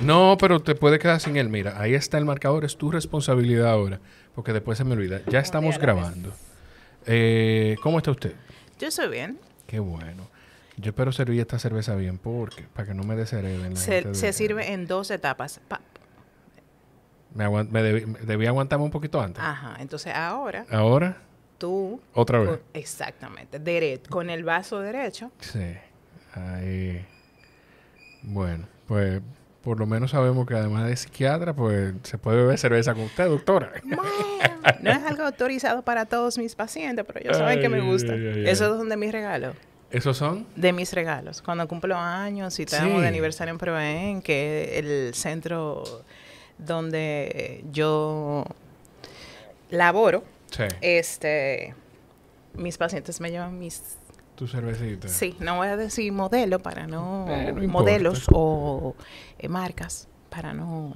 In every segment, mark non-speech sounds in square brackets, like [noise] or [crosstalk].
No, pero te puede quedar sin él. Mira, ahí está el marcador, es tu responsabilidad ahora, porque después se me olvida. Ya estamos grabando. Pues. Eh, ¿Cómo está usted? Yo estoy bien. Qué bueno. Yo espero servir esta cerveza bien, porque para que no me descerebren. Se, se, sirve en dos etapas. me, debí, aguantarme un poquito antes. Ajá, entonces ahora. Ahora. Tú. Otra vez. exactamente, Derecho. con el vaso derecho. Sí. Ahí. Bueno, pues por lo menos sabemos que además de psiquiatra, pues se puede beber cerveza con usted, doctora. [laughs] no es algo autorizado para todos mis pacientes, pero yo saben que me gusta. Esos son de mis regalos. ¿Esos son? De mis regalos. Cuando cumplo años y tengo de aniversario en Proven, que es el centro donde yo laboro, este, mis pacientes me llevan mis tu cervecita. Sí, no voy a decir modelo para no... Eh, modelos o eh, marcas para no...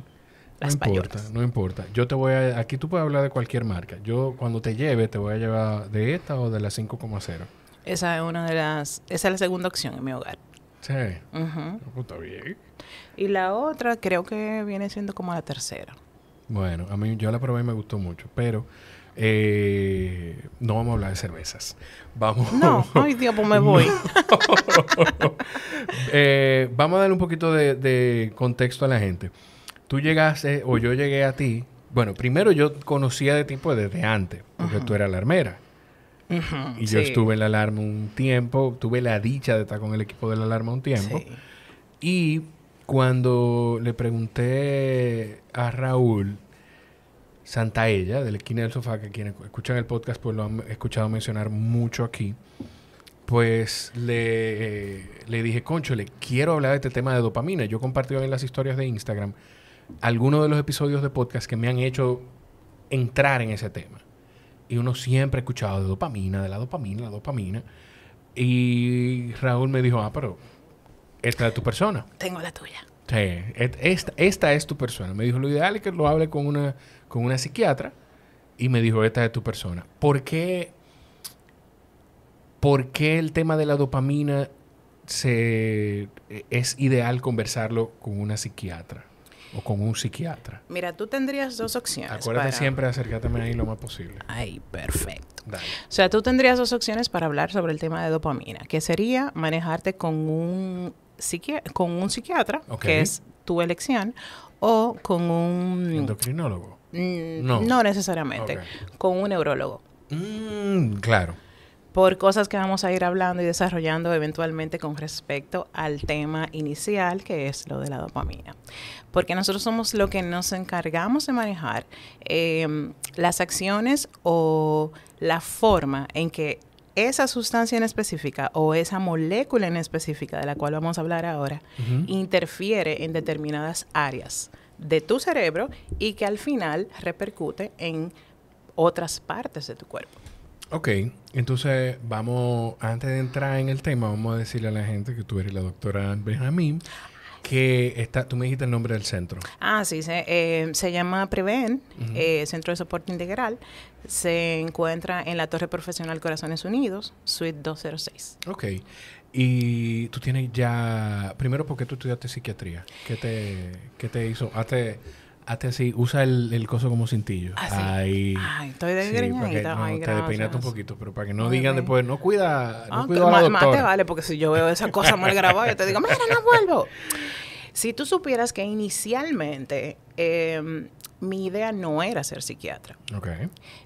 No importa, no importa. Yo te voy a... Aquí tú puedes hablar de cualquier marca. Yo cuando te lleve te voy a llevar de esta o de la 5,0. Esa es una de las... Esa es la segunda opción en mi hogar. Sí. Ah, pues, está bien. Y la otra creo que viene siendo como la tercera. Bueno, a mí yo la probé y me gustó mucho, pero eh, no vamos a hablar de cervezas. Vamos. No, ay Dios, pues me [laughs] voy. [laughs] Eh, vamos a darle un poquito de, contexto a la gente. Tú llegaste, o yo llegué a ti. Bueno, primero yo conocía de ti pues, desde antes, porque tú eras alarmera. y yo estuve en la alarma un tiempo, tuve la dicha de estar con el equipo de la alarma un tiempo. Y cuando le pregunté a Raúl Santaella, de la esquina del sofá, que quienes escuchan el podcast pues lo han escuchado mencionar mucho aquí, pues le, eh, le dije, Concho, le quiero hablar de este tema de dopamina. Yo compartí en las historias de Instagram algunos de los episodios de podcast que me han hecho entrar en ese tema. Y uno siempre ha escuchado de dopamina, de la dopamina, la dopamina. Y Raúl me dijo, ah, pero esta es tu persona. Tengo la tuya. Sí, esta, esta es tu persona. Me dijo, lo ideal es que lo hable con una con una psiquiatra y me dijo, esta es tu persona. ¿Por qué, por el tema de la dopamina se, e, es ideal conversarlo con una psiquiatra? o con un psiquiatra? Mira, tú tendrías dos opciones. Acuérdate siempre de ahí lo más posible. Ay, perfecto. O sea, tú tendrías dos opciones para hablar sobre el tema de dopamina, que sería manejarte con un, con un psiquiatra, que es tu elección, o con un... Endocrinólogo. Mm, no. no. necesariamente. Con un neurólogo. Mm, claro. Por cosas que vamos a ir hablando y desarrollando eventualmente con respecto al tema inicial, que es lo de la dopamina. Porque nosotros somos lo que nos encargamos de manejar em, las acciones o la forma en que esa sustancia en específica o esa molécula en específica de la cual vamos a hablar ahora interfiere en determinadas áreas de tu cerebro y que al final repercute en otras partes de tu cuerpo. Ok, entonces vamos, antes de entrar en el tema, vamos a decirle a la gente que tú eres la doctora Benjamín que está, tú me dijiste el nombre del centro. Ah, sí, se, eh, se llama Preven, eh, Centro de Soporte Integral. Se encuentra en la Torre Profesional Corazones Unidos, Suite 206. Ok. Y tú tienes ya, primero, ¿por qué tú estudiaste psiquiatría? ¿Qué te, qué te hizo? Hazte, hazte así, usa el, el coso como cintillo. Ah, Ay, estoy de sí, no, Te despeinaste un poquito, pero para que no digan después, no cuida, no cuida Más te vale, porque si yo veo esa cosa mal grabada, yo te digo, mira, no vuelvo. Si tú supieras que inicialmente eh, mi idea no era ser psiquiatra. Ok.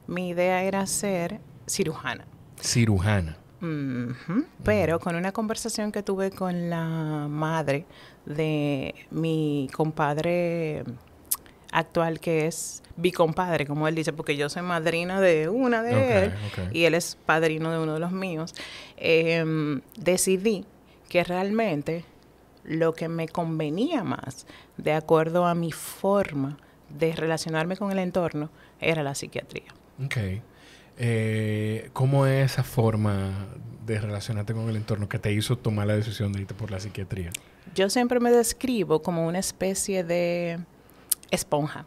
Mi idea era ser cirujana. Cirujana. Pero con una conversación que tuve con la madre de mi compadre actual, que es mi compadre, como él dice, porque yo soy madrina de una de él y él es padrino de uno de los míos, em, decidí que realmente lo que me convenía más, de acuerdo a mi forma de relacionarme con el entorno, era la psiquiatría. Okay. Eh, ¿Cómo es esa forma de relacionarte con el entorno que te hizo tomar la decisión de irte por la psiquiatría? Yo siempre me describo como una especie de esponja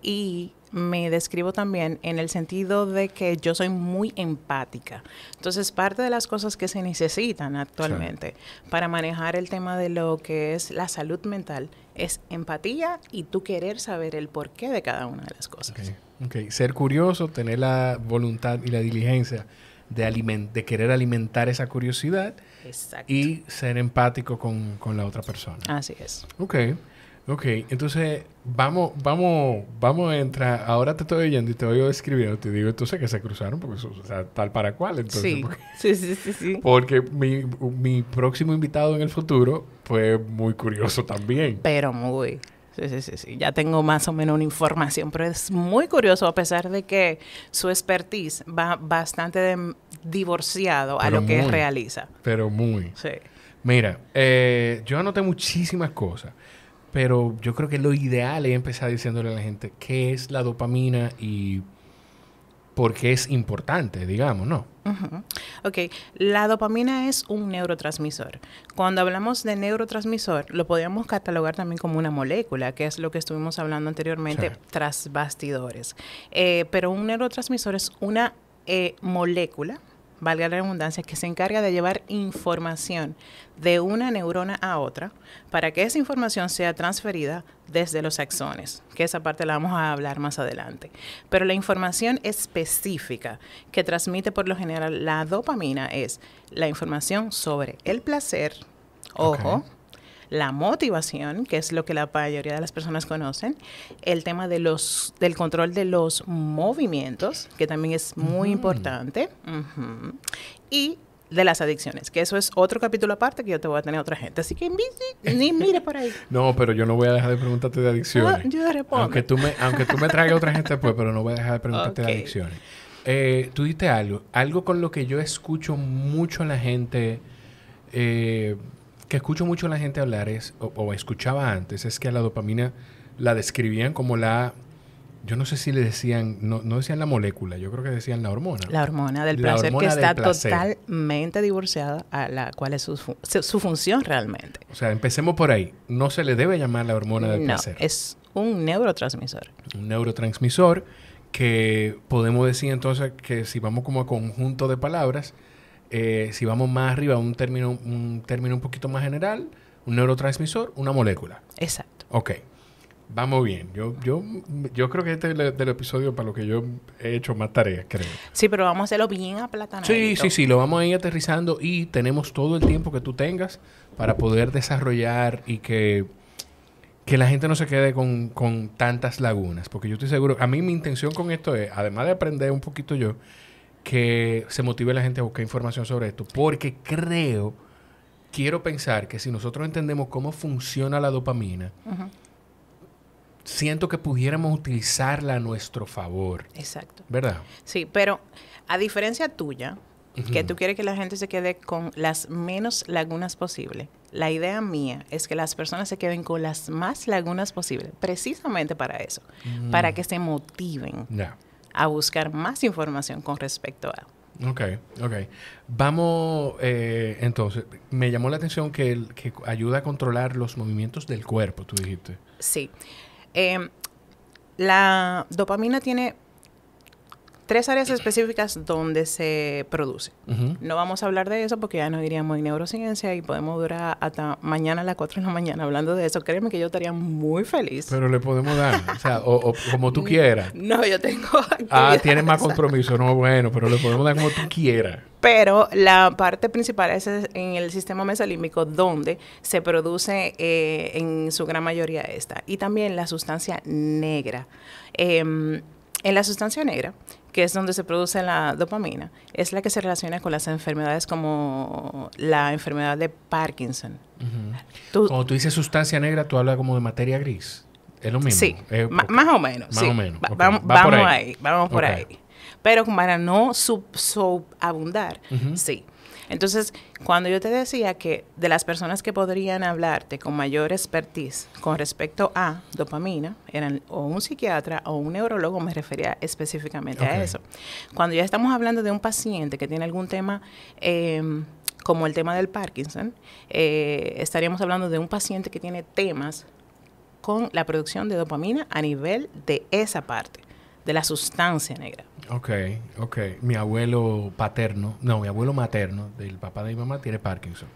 y me describo también en el sentido de que yo soy muy empática. Entonces, parte de las cosas que se necesitan actualmente para manejar el tema de lo que es la salud mental es empatía y tú querer saber el porqué de cada una de las cosas. Okay. Ser curioso, tener la voluntad y la diligencia de, de querer alimentar esa curiosidad y ser empático con, la otra persona. Así es. Ok, ok. Entonces, vamos, vamos, vamos a entrar. Ahora te estoy oyendo y te oigo escribiendo. Te digo, entonces que se cruzaron, porque o tal para cual. Entonces, sí. sí, sí, sí, sí. Porque mi, mi próximo invitado en el futuro fue muy curioso también. Pero muy. Sí, sí, sí, ya tengo más o menos una información, pero es muy curioso a pesar de que su expertise va bastante divorciado a lo que realiza. Pero muy. Sí. Mira, eh, yo anoté muchísimas cosas, pero yo creo que lo ideal es empezar diciéndole a la gente qué es la dopamina y porque es importante, digamos, ¿no? Ok, la dopamina es un neurotransmisor. Cuando hablamos de neurotransmisor, lo podríamos catalogar también como una molécula, que es lo que estuvimos hablando anteriormente, tras bastidores. Eh, pero un neurotransmisor es una eh, molécula valga la redundancia, que se encarga de llevar información de una neurona a otra para que esa información sea transferida desde los axones, que esa parte la vamos a hablar más adelante. Pero la información específica que transmite por lo general la dopamina es la información sobre el placer, ojo, la motivación, que es lo que la mayoría de las personas conocen, el tema de los, del control de los movimientos, que también es muy mm. importante, y de las adicciones, que eso es otro capítulo aparte que yo te voy a tener otra gente. Así que ni mire por ahí. [laughs] no, pero yo no voy a dejar de preguntarte de adicciones. No, ah, yo respondo. Aunque tú me, aunque tú traigas otra gente después, pues, pero no voy a dejar de preguntarte de adicciones. Eh, tú diste algo, algo con lo que yo escucho mucho a la gente eh, que escucho mucho a la gente hablar es, o, escuchaba antes, es que a la dopamina la describían como la, yo no sé si le decían, no, decían la molécula, yo creo que decían la hormona. La hormona del placer, que está totalmente divorciada a la cual es su, función realmente. O sea, empecemos por ahí. No se le debe llamar la hormona del no, placer. Es un neurotransmisor. Un neurotransmisor que podemos decir entonces que si vamos como a conjunto de palabras, eh, si vamos más arriba, un término, un término un poquito más general, un neurotransmisor, una molécula. Exacto. Ok. Vamos bien. Yo, yo, creo que este es el, episodio para lo que yo he hecho más tareas, creo. Sí, pero vamos a hacerlo bien aplatanado. Sí, sí, sí. Lo vamos a ir aterrizando y tenemos todo el tiempo que tú tengas para poder desarrollar y que, que la gente no se quede con, con tantas lagunas. Porque yo estoy seguro... A mí mi intención con esto es, además de aprender un poquito yo que se motive la gente a buscar información sobre esto, porque creo, quiero pensar que si nosotros entendemos cómo funciona la dopamina, siento que pudiéramos utilizarla a nuestro favor. Exacto. ¿Verdad? Sí, pero a diferencia tuya, que tú quieres que la gente se quede con las menos lagunas posible. La idea mía es que las personas se queden con las más lagunas posible precisamente para eso, para mm. que se motiven a buscar más información con respecto a. Ok, ok. Vamos, eh, entonces, me llamó la atención que, que ayuda a controlar los movimientos del cuerpo, tú dijiste. Sí. Em, la dopamina tiene tres áreas específicas donde se produce. No vamos a hablar de eso porque ya nos iríamos en neurociencia y podemos durar hasta mañana a las 4 de la mañana hablando de eso. Créeme que yo estaría muy feliz. Pero le podemos dar, o sea, como tú quieras. [laughs] No, yo tengo... [laughs] Ah, tienes más compromiso, no, bueno, pero le podemos dar como tú quieras. Pero la parte principal es en el sistema mesolímbico donde se produce eh, en su gran mayoría esta. Y también la sustancia negra. Em, en la sustancia negra que es donde se produce la dopamina, es la que se relaciona con las enfermedades como la enfermedad de Parkinson. tú, Cuando tú dices sustancia negra, tú hablas como de materia gris. Es lo mismo. Sí, más o menos. Más o menos. vamos por ahí. vamos por ahí. Pero para no subabundar, sub sí. Entonces, cuando yo te decía que de las personas que podrían hablarte con mayor expertise con respecto a dopamina, eran o un psiquiatra o un neurólogo, me refería específicamente a eso. Cuando ya estamos hablando de un paciente que tiene algún tema... Em, como el tema del Parkinson, eh, estaríamos hablando de un paciente que tiene temas con la producción de dopamina a nivel de esa parte, de la sustancia negra. Ok, ok. Mi abuelo paterno, no, mi abuelo materno, del papá de mi mamá, tiene Parkinson.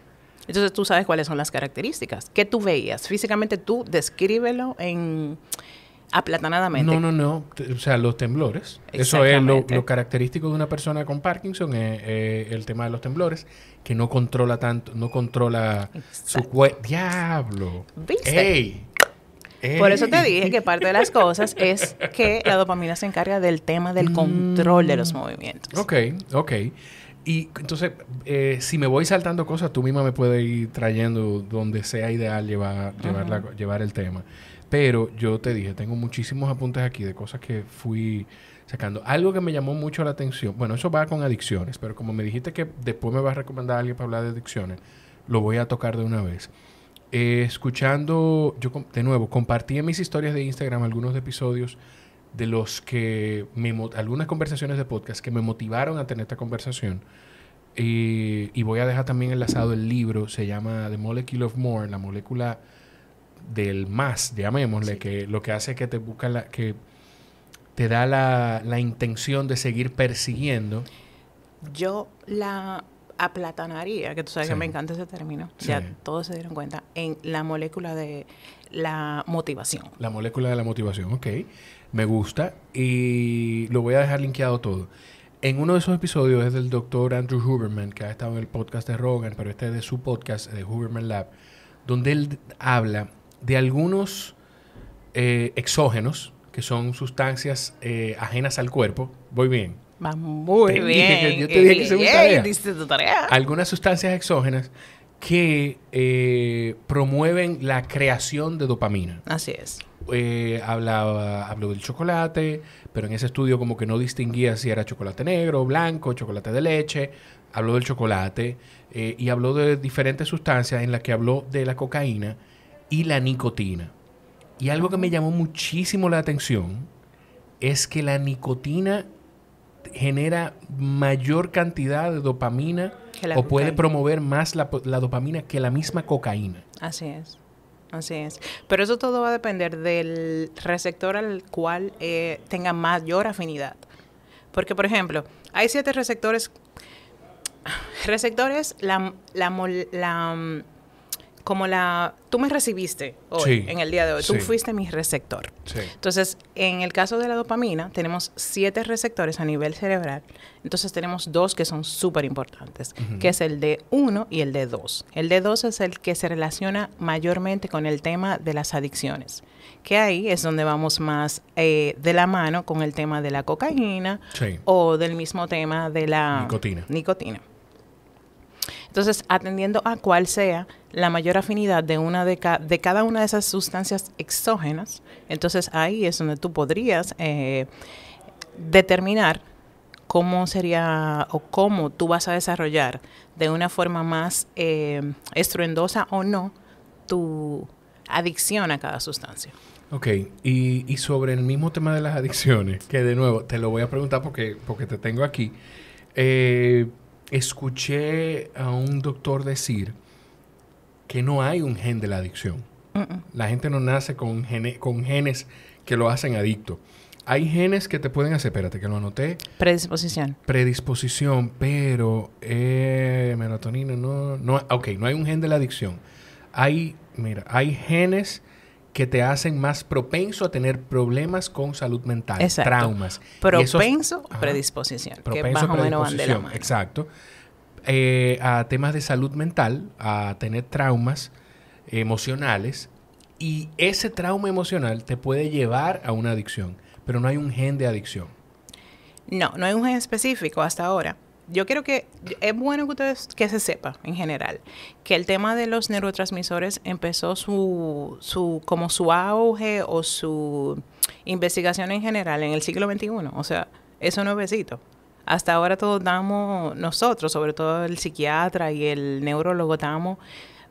Entonces tú sabes cuáles son las características. ¿Qué tú veías? Físicamente tú descríbelo en aplatanadamente. No, no, no. O sea, los temblores. Eso es lo, característico de una persona con Parkinson, es, eh, eh, el tema de los temblores, que no controla tanto, no controla su cuerpo. ¡Diablo! ¿Viste? ¡Ey! Por eso te dije que parte de las cosas es que la dopamina se encarga del tema del mm. control de los movimientos. Ok, ok. Y entonces, eh, si me voy saltando cosas, tú misma me puedes ir trayendo donde sea ideal llevar, llevar, llevar el tema. Pero yo te dije, tengo muchísimos apuntes aquí de cosas que fui sacando. Algo que me llamó mucho la atención, bueno, eso va con adicciones, pero como me dijiste que después me vas a recomendar a alguien para hablar de adicciones, lo voy a tocar de una vez. Eh, escuchando, yo de nuevo, compartí en mis historias de Instagram algunos episodios de los que me, algunas conversaciones de podcast que me motivaron a tener esta conversación. Eh, y voy a dejar también enlazado el libro, se llama The Molecule of More, la molécula del más, llamémosle, que lo que hace es que te busca la, que te da la intención de seguir persiguiendo. Yo la aplatanaría, que tú sabes que me encanta ese término, O ya todos se dieron cuenta, en la molécula de la motivación. La molécula de la motivación, ok. Me gusta y lo voy a dejar linkeado todo. En uno de esos episodios es del doctor Andrew Huberman, que ha estado en el podcast de Rogan, pero este es de su podcast, de Huberman Lab, donde él habla de algunos eh, exógenos, que son sustancias eh, ajenas al cuerpo. Voy bien muy bien. yo te dije que se tu tarea. Algunas sustancias exógenas que eh, promueven la creación de dopamina. Así es. Eh, hablaba, habló del chocolate, pero en ese estudio como que no distinguía si era chocolate negro, blanco, chocolate de leche. Habló del chocolate eh, y habló de diferentes sustancias en las que habló de la cocaína y la nicotina. Y algo que me llamó muchísimo la atención es que la nicotina genera mayor cantidad de dopamina o puede promover más la, dopamina que la misma cocaína. Así es. Así es. Pero eso todo va a depender del receptor al cual eh, tenga mayor afinidad. Porque, por ejemplo, hay siete receptores. Receptores, la, la, la mm, como la, tú me recibiste hoy, en el día de hoy, tú fuiste mi receptor. Entonces, en el caso de la dopamina, tenemos siete receptores a nivel cerebral, entonces tenemos dos que son súper importantes, que es el D1 y el D2. El D2 es el que se relaciona mayormente con el tema de las adicciones, que ahí es donde vamos más eh, de la mano con el tema de la cocaína o del mismo tema de la nicotina. Entonces, atendiendo a cuál sea la mayor afinidad de, una de, de cada una de esas sustancias exógenas, entonces ahí es donde tú podrías eh, determinar cómo sería o cómo tú vas a desarrollar de una forma más eh, estruendosa o no tu adicción a cada sustancia. Ok, y, y, sobre el mismo tema de las adicciones, que de nuevo te lo voy a preguntar porque, porque te tengo aquí. Eh, escuché a un doctor decir que no hay un gen de la adicción. La gente no nace con, genes que lo hacen adicto. Hay genes que te pueden hacer, espérate que lo anoté. Predisposición. Predisposición, pero eh, melatonina no, no, ok, no hay un gen de la adicción. Hay, mira, hay genes que te hacen más propenso a tener problemas con salud mental, traumas. Propenso, predisposición, propenso, que más o menos Exacto. Eh, a temas de salud mental, a tener traumas emocionales y ese trauma emocional te puede llevar a una adicción, pero no hay un gen de adicción. No, no hay un gen específico hasta ahora yo quiero que es bueno que ustedes que se sepa en general que el tema de los neurotransmisores empezó su, como su auge o su investigación en general en el siglo XXI. O sea, eso besito Hasta ahora todos damos, nosotros, sobre todo el psiquiatra y el neurólogo, estamos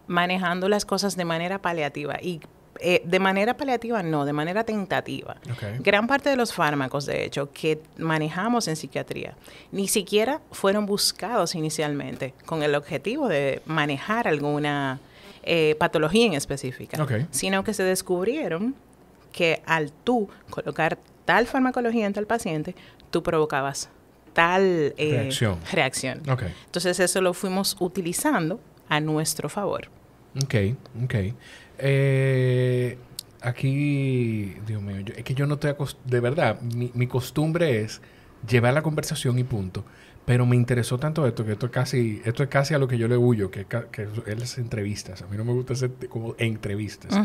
manejando las cosas de manera paliativa y eh, de manera paliativa no, de manera tentativa. Gran parte de los fármacos, de hecho, que manejamos en psiquiatría, ni siquiera fueron buscados inicialmente con el objetivo de manejar alguna eh, patología en específica, sino que se descubrieron que al tú colocar tal farmacología en tal paciente, tú provocabas tal eh, reacción. Entonces eso lo fuimos utilizando a nuestro favor. Ok, ok. Eh, aquí, Dios mío, es que yo no estoy de verdad, mi, costumbre es llevar la conversación y punto. Pero me interesó tanto esto que esto es casi, esto es casi a lo que yo le huyo, que, es las entrevistas. A mí no me gusta hacer como entrevistas.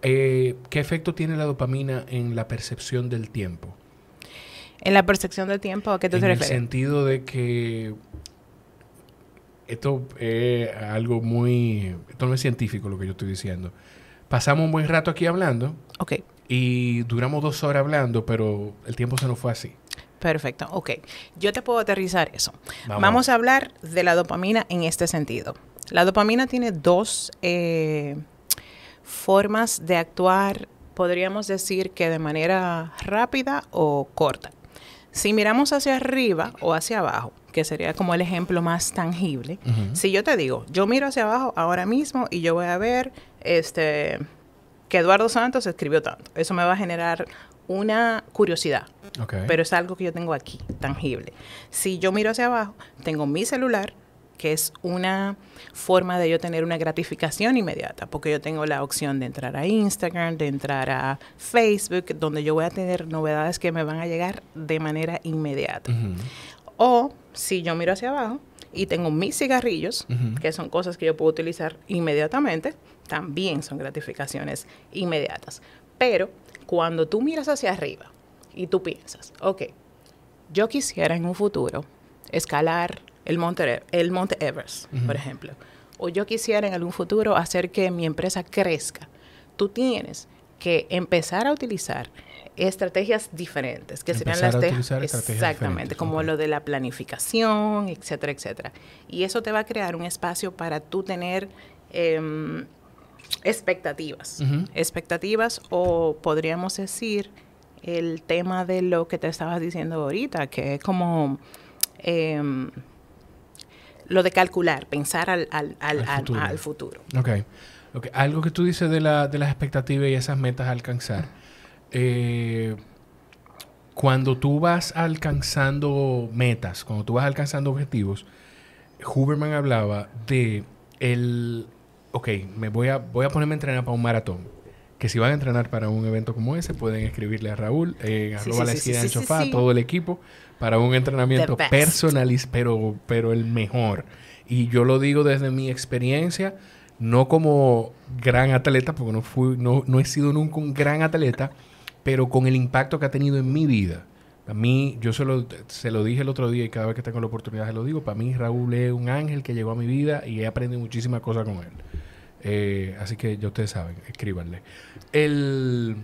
Eh, ¿Qué efecto tiene la dopamina en la percepción del tiempo? En la percepción del tiempo, ¿a qué te refieres? En el sentido de que esto es algo muy, esto no es científico lo que yo estoy diciendo. Pasamos un buen rato aquí hablando. Ok. Y duramos dos horas hablando, pero el tiempo se nos fue así. Perfecto, ok. Yo te puedo aterrizar eso. Vamos, a hablar de la dopamina en este sentido. La dopamina tiene dos eh, formas de actuar, podríamos decir que de manera rápida o corta. Si miramos hacia arriba o hacia abajo, que sería como el ejemplo más tangible, si yo te digo, yo miro hacia abajo ahora mismo y yo voy a ver este, que Eduardo Santos escribió tanto, eso me va a generar una curiosidad, okay. pero es algo que yo tengo aquí, tangible. Si yo miro hacia abajo, tengo mi celular, que es una forma de yo tener una gratificación inmediata, porque yo tengo la opción de entrar a Instagram, de entrar a Facebook, donde yo voy a tener novedades que me van a llegar de manera inmediata. O si yo miro hacia abajo y tengo mis cigarrillos, que son cosas que yo puedo utilizar inmediatamente, también son gratificaciones inmediatas. Pero cuando tú miras hacia arriba y tú piensas, ok, yo quisiera en un futuro escalar el Monte, el Monte Everest, por ejemplo, o yo quisiera en algún futuro hacer que mi empresa crezca, tú tienes que empezar a utilizar estrategias diferentes, que serían las estrategias exactamente, como lo de la planificación, etcétera, etcétera. Y eso te va a crear un espacio para tú tener em, expectativas, expectativas o podríamos decir el tema de lo que te estabas diciendo ahorita, que es como em, lo de calcular, pensar al, al, futuro. Al, futuro. Algo que tú dices de, la, de las expectativas y esas metas a alcanzar. Eh, cuando tú vas alcanzando metas, cuando tú vas alcanzando objetivos, Huberman hablaba de el, ok, me voy a, voy a ponerme a entrenar para un maratón. Que si van a entrenar para un evento como ese, pueden escribirle a Raúl, a sí, la esquina todo el equipo, para un entrenamiento personal, pero, pero el mejor. Y yo lo digo desde mi experiencia no como gran atleta, porque no, fui, no, no he sido nunca un gran atleta, pero con el impacto que ha tenido en mi vida. A mí, yo se lo, se lo dije el otro día y cada vez que tengo la oportunidad se lo digo, para mí Raúl es un ángel que llegó a mi vida y he aprendido muchísimas cosas con él. Eh, así que ya ustedes saben, escríbanle. El...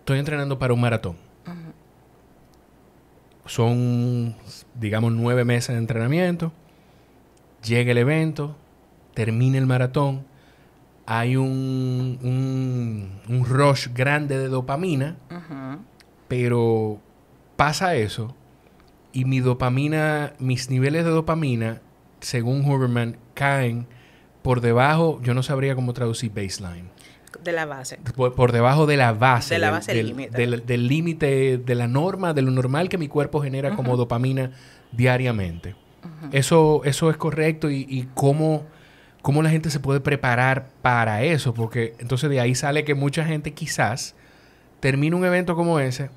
Estoy entrenando para un maratón. Son, digamos, nueve meses de entrenamiento. Llega el evento, termina el maratón, hay un, un, rush grande de dopamina, pero pasa eso y mi dopamina, mis niveles de dopamina, según Huberman, caen por debajo, yo no sabría cómo traducir baseline. De la base. Por, debajo de la base. De la base del límite. Del límite, de, la norma, de lo normal que mi cuerpo genera como dopamina diariamente. eso, eso es correcto y cómo ¿Cómo la gente se puede preparar para eso? Porque entonces de ahí sale que mucha gente quizás termina un evento como ese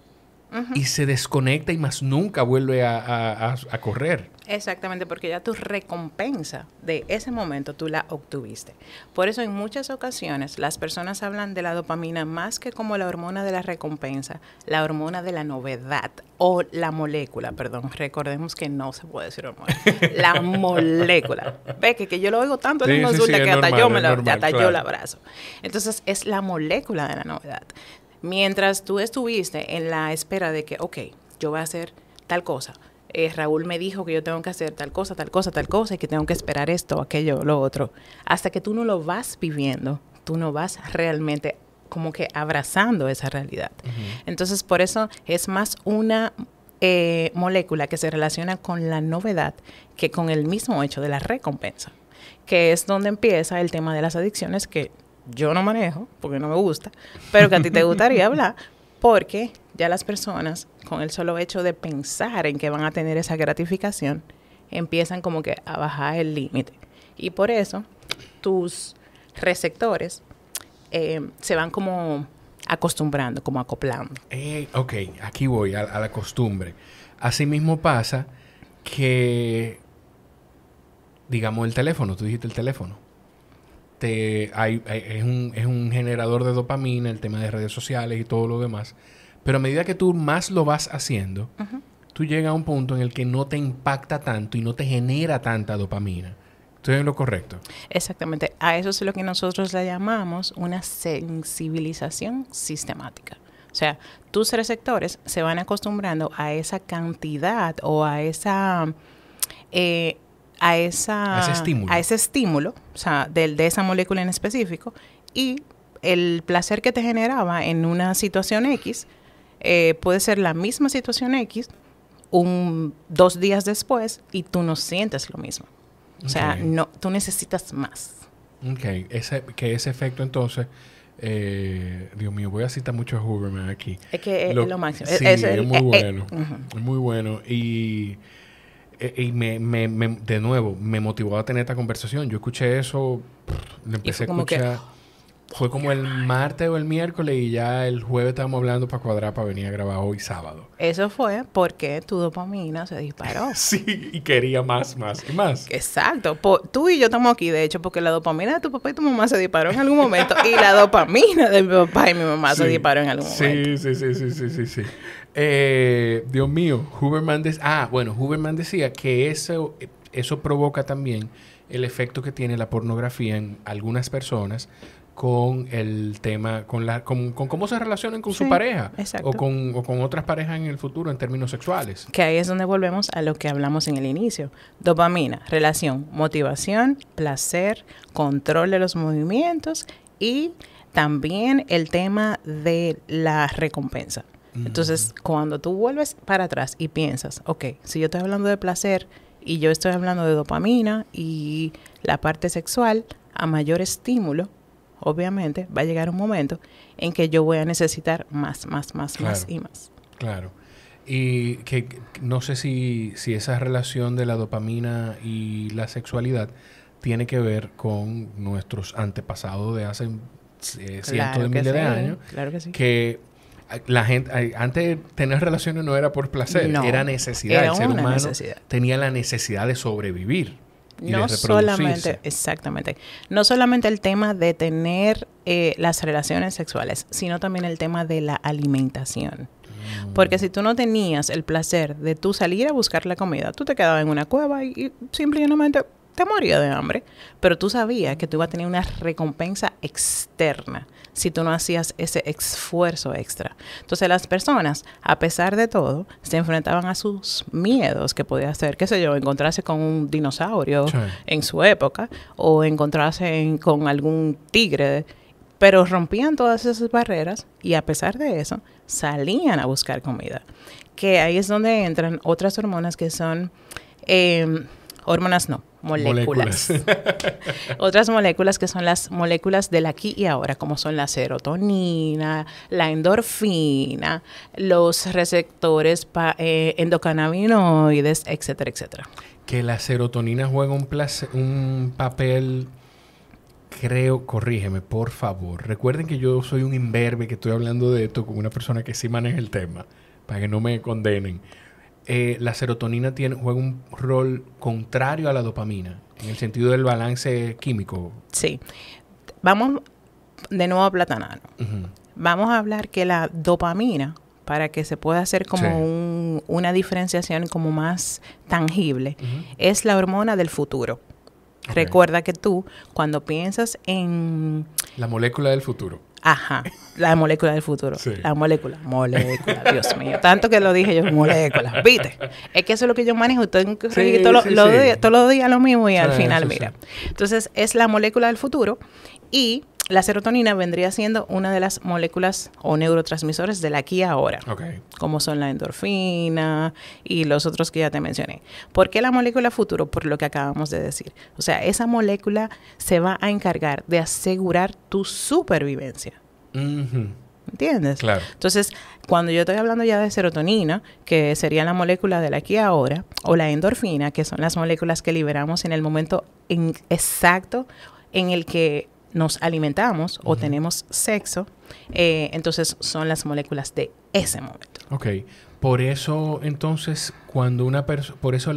y se desconecta y más nunca vuelve a, correr. Exactamente, porque ya tu recompensa de ese momento tú la obtuviste. Por eso en muchas ocasiones las personas hablan de la dopamina más que como la hormona de la recompensa, la hormona de la novedad o la molécula, perdón, recordemos que no se puede decir hormona, la [laughs] molécula. Ve que, yo lo oigo tanto en una consulta que hasta, yo me la, yo la abrazo. Entonces es la molécula de la novedad. Mientras tú estuviste en la espera de que, ok, yo voy a hacer tal cosa, eh, Raúl me dijo que yo tengo que hacer tal cosa, tal cosa, tal cosa, y que tengo que esperar esto, aquello, lo otro, hasta que tú no lo vas viviendo, tú no vas realmente como que abrazando esa realidad. Entonces, por eso es más una eh, molécula que se relaciona con la novedad que con el mismo hecho de la recompensa, que es donde empieza el tema de las adicciones que yo no manejo porque no me gusta, pero que a ti te gustaría [laughs] hablar, porque ya las personas, con el solo hecho de pensar en que van a tener esa gratificación, empiezan como que a bajar el límite. Y por eso tus receptores eh, se van como acostumbrando, como acoplando. Eh, ok, aquí voy, a, a la costumbre. Asimismo pasa que, digamos, el teléfono, tú dijiste el teléfono. Este, es, un, generador de dopamina, el tema de redes sociales y todo lo demás. Pero a medida que tú más lo vas haciendo, tú llegas a un punto en el que no te impacta tanto y no te genera tanta dopamina. Estoy en lo correcto. Exactamente. A eso es lo que nosotros le llamamos una sensibilización sistemática. O sea, tus receptores se van acostumbrando a esa cantidad o a esa eh, a, ese estímulo, o sea, de, de esa molécula en específico, y el placer que te generaba en una situación X eh, puede ser la misma situación X un, dos días después y tú no sientes lo mismo. O sea, no, tú necesitas más. Ok, ese, que ese efecto entonces... Eh, Dios mío, voy a citar mucho a Huberman aquí. Es que es lo máximo. es, muy eh, bueno. Es muy bueno. Y eh, y me, me, me, de nuevo, me motivó a tener esta conversación. Yo escuché eso, empecé a escuchar. Fue como el martes o el miércoles y ya el jueves estábamos hablando para cuadrar para venir a grabar hoy sábado. Eso fue porque tu dopamina se disparó. [laughs] sí, y quería más, más y más. Exacto. tú y yo estamos aquí, de hecho, porque la dopamina de tu papá y tu mamá se disparó en algún momento y la dopamina de mi papá y mi mamá se disparó en algún momento. sí, sí, sí, sí, sí. sí. Eh, Dios mío, Huberman ah, bueno, Huberman decía que eso, eso provoca también el efecto que tiene la pornografía en algunas personas con el tema, con, la, con, cómo se relacionan con su pareja con, o con, otras parejas en el futuro en términos sexuales. Que ahí es donde volvemos a lo que hablamos en el inicio. Dopamina, relación, motivación, placer, control de los movimientos y también el tema de la recompensa. Entonces, cuando tú vuelves para atrás y piensas, ok, si yo estoy hablando de placer y yo estoy hablando de dopamina y la parte sexual, a mayor estímulo, obviamente va a llegar un momento en que yo voy a necesitar más, más, más, más y más. Claro. Y que no sé si, si esa relación de la dopamina y la sexualidad tiene que ver con nuestros antepasados de hace eh, cientos de miles de años. Claro que sí. Que la gente antes tener relaciones no era por placer, era necesidad. el ser humano tenía la necesidad de sobrevivir. no solamente, exactamente, no solamente el tema de tener eh, las relaciones sexuales, sino también el tema de la alimentación. Mm. Porque si tú no tenías el placer de tú salir a buscar la comida, tú te quedabas en una cueva y, y simplemente te morías de hambre, pero tú sabías que tú ibas a tener una recompensa externa si tú no hacías ese esfuerzo extra. Entonces las personas, a pesar de todo, se enfrentaban a sus miedos que podía ser, qué sé yo, encontrarse con un dinosaurio en su época o encontrarse con algún tigre pero rompían todas esas barreras y a pesar de eso salían a buscar comida. Que ahí es donde entran otras hormonas que son em, Hormonas no, moléculas. [laughs] Otras moléculas que son las moléculas del aquí y ahora, como son la serotonina, la endorfina, los receptores eh, endocannabinoides, etcétera, etcétera. Que la serotonina juega un, un papel creo, corrígeme, por favor. Recuerden que yo soy un imberbe que estoy hablando de esto con una persona que sí maneja el tema, para que no me condenen. Eh, la serotonina tiene, juega un rol contrario a la dopamina, en el sentido del balance químico. Sí. Vamos de nuevo a platanano. Vamos a hablar que la dopamina, para que se pueda hacer como una diferenciación como más tangible, es la hormona del futuro. Recuerda que tú, cuando piensas en... La molécula del futuro. Ajá. La molécula del futuro. La molécula. Molécula, Dios mío. Tanto que lo dije yo, molécula. ¿Viste? Es que eso es lo que yo manejo. Tengo todos todos los días lo mismo y al final, mira. Entonces, es la molécula del futuro y la serotonina vendría siendo una de las moléculas o neurotransmisores de la aquí ahora, como son la endorfina y los otros que ya te mencioné. ¿Por qué la molécula futuro? Por lo que acabamos de decir. O sea, esa molécula se va a encargar de asegurar tu supervivencia. ¿Me ¿Entiendes? Claro. Entonces, cuando yo estoy hablando ya de serotonina, que sería la molécula de la aquí ahora, o la endorfina, que son las moléculas que liberamos en el momento exacto en el que nos alimentamos o tenemos sexo, eh, entonces son las moléculas de ese momento. Ok, por eso entonces cuando una persona, por eso,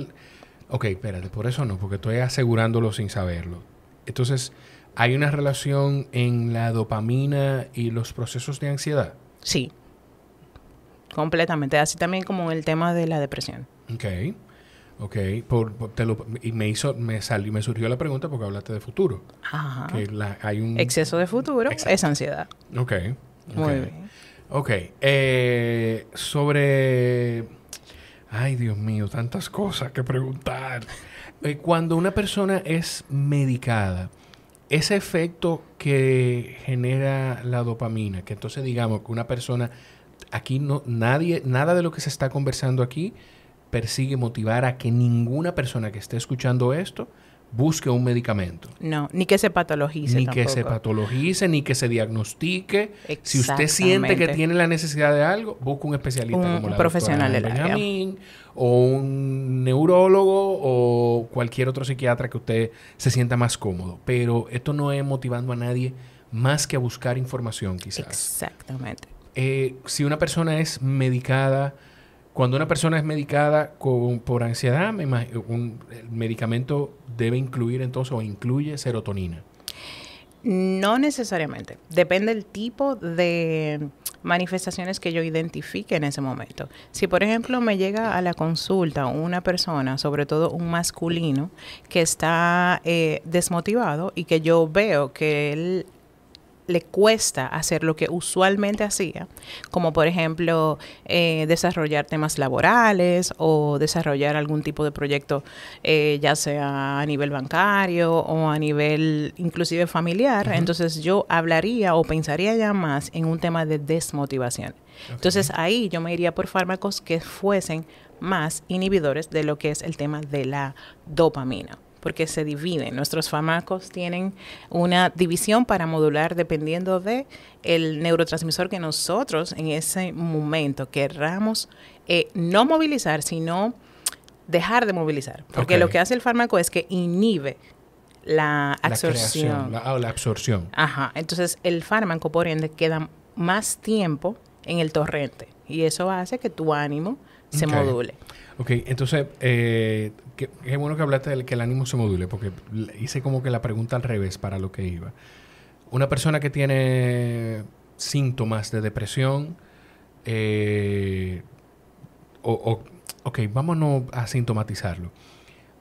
ok, espérate, por eso no, porque estoy asegurándolo sin saberlo. Entonces, ¿hay una relación en la dopamina y los procesos de ansiedad? Sí, completamente, así también como el tema de la depresión. Ok. Ok, por, te lo, y me hizo, me salió, me surgió la pregunta porque hablaste de futuro. Ajá. hay un... Exceso de futuro es ansiedad. Ok. okay. Muy bien. Ok. Eh, sobre... Ay, Dios mío, tantas cosas que preguntar. Eh, cuando una persona es medicada, ese efecto que genera la dopamina, que entonces digamos que una persona, aquí no, nadie, nada de lo que se está conversando aquí persigue motivar a que ninguna persona que esté escuchando esto busque un medicamento. No, ni que se patologice. Ni que se patologice, ni que se diagnostique. Si usted siente que tiene la necesidad de algo, busque un especialista un, como la profesional o un neurólogo o cualquier otro psiquiatra que usted se sienta más cómodo. Pero esto no es motivando a nadie más que a buscar información, quizás. Exactamente. Eh, si una persona es medicada cuando una persona es medicada por ansiedad, un, el medicamento debe incluir entonces o incluye serotonina. No necesariamente. Depende del tipo de manifestaciones que yo identifique en ese momento. Si, por ejemplo, me llega a la consulta una persona, sobre todo un masculino, que está eh, desmotivado y que yo veo que él le cuesta hacer lo que usualmente hacía, como por ejemplo eh, desarrollar temas laborales o desarrollar algún tipo de proyecto, eh, ya sea a nivel bancario o a nivel inclusive familiar. Entonces yo hablaría o pensaría ya más en un tema de desmotivación. Entonces ahí yo me iría por fármacos que fuesen más inhibidores de lo que es el tema de la dopamina porque se dividen. Nuestros fármacos tienen una división para modular dependiendo de el neurotransmisor que nosotros en ese momento querramos eh, no movilizar, sino dejar de movilizar. Porque lo que hace el fármaco es que inhibe la absorción. Oh, la, absorción. Ajá. Entonces el fármaco, por ende, queda más tiempo en el torrente. Y eso hace que tu ánimo se module. Ok, entonces, es eh, bueno que hablaste del que el ánimo se module, porque hice como que la pregunta al revés para lo que iba. Una persona que tiene síntomas de depresión, eh, o, o, ok, vámonos a sintomatizarlo.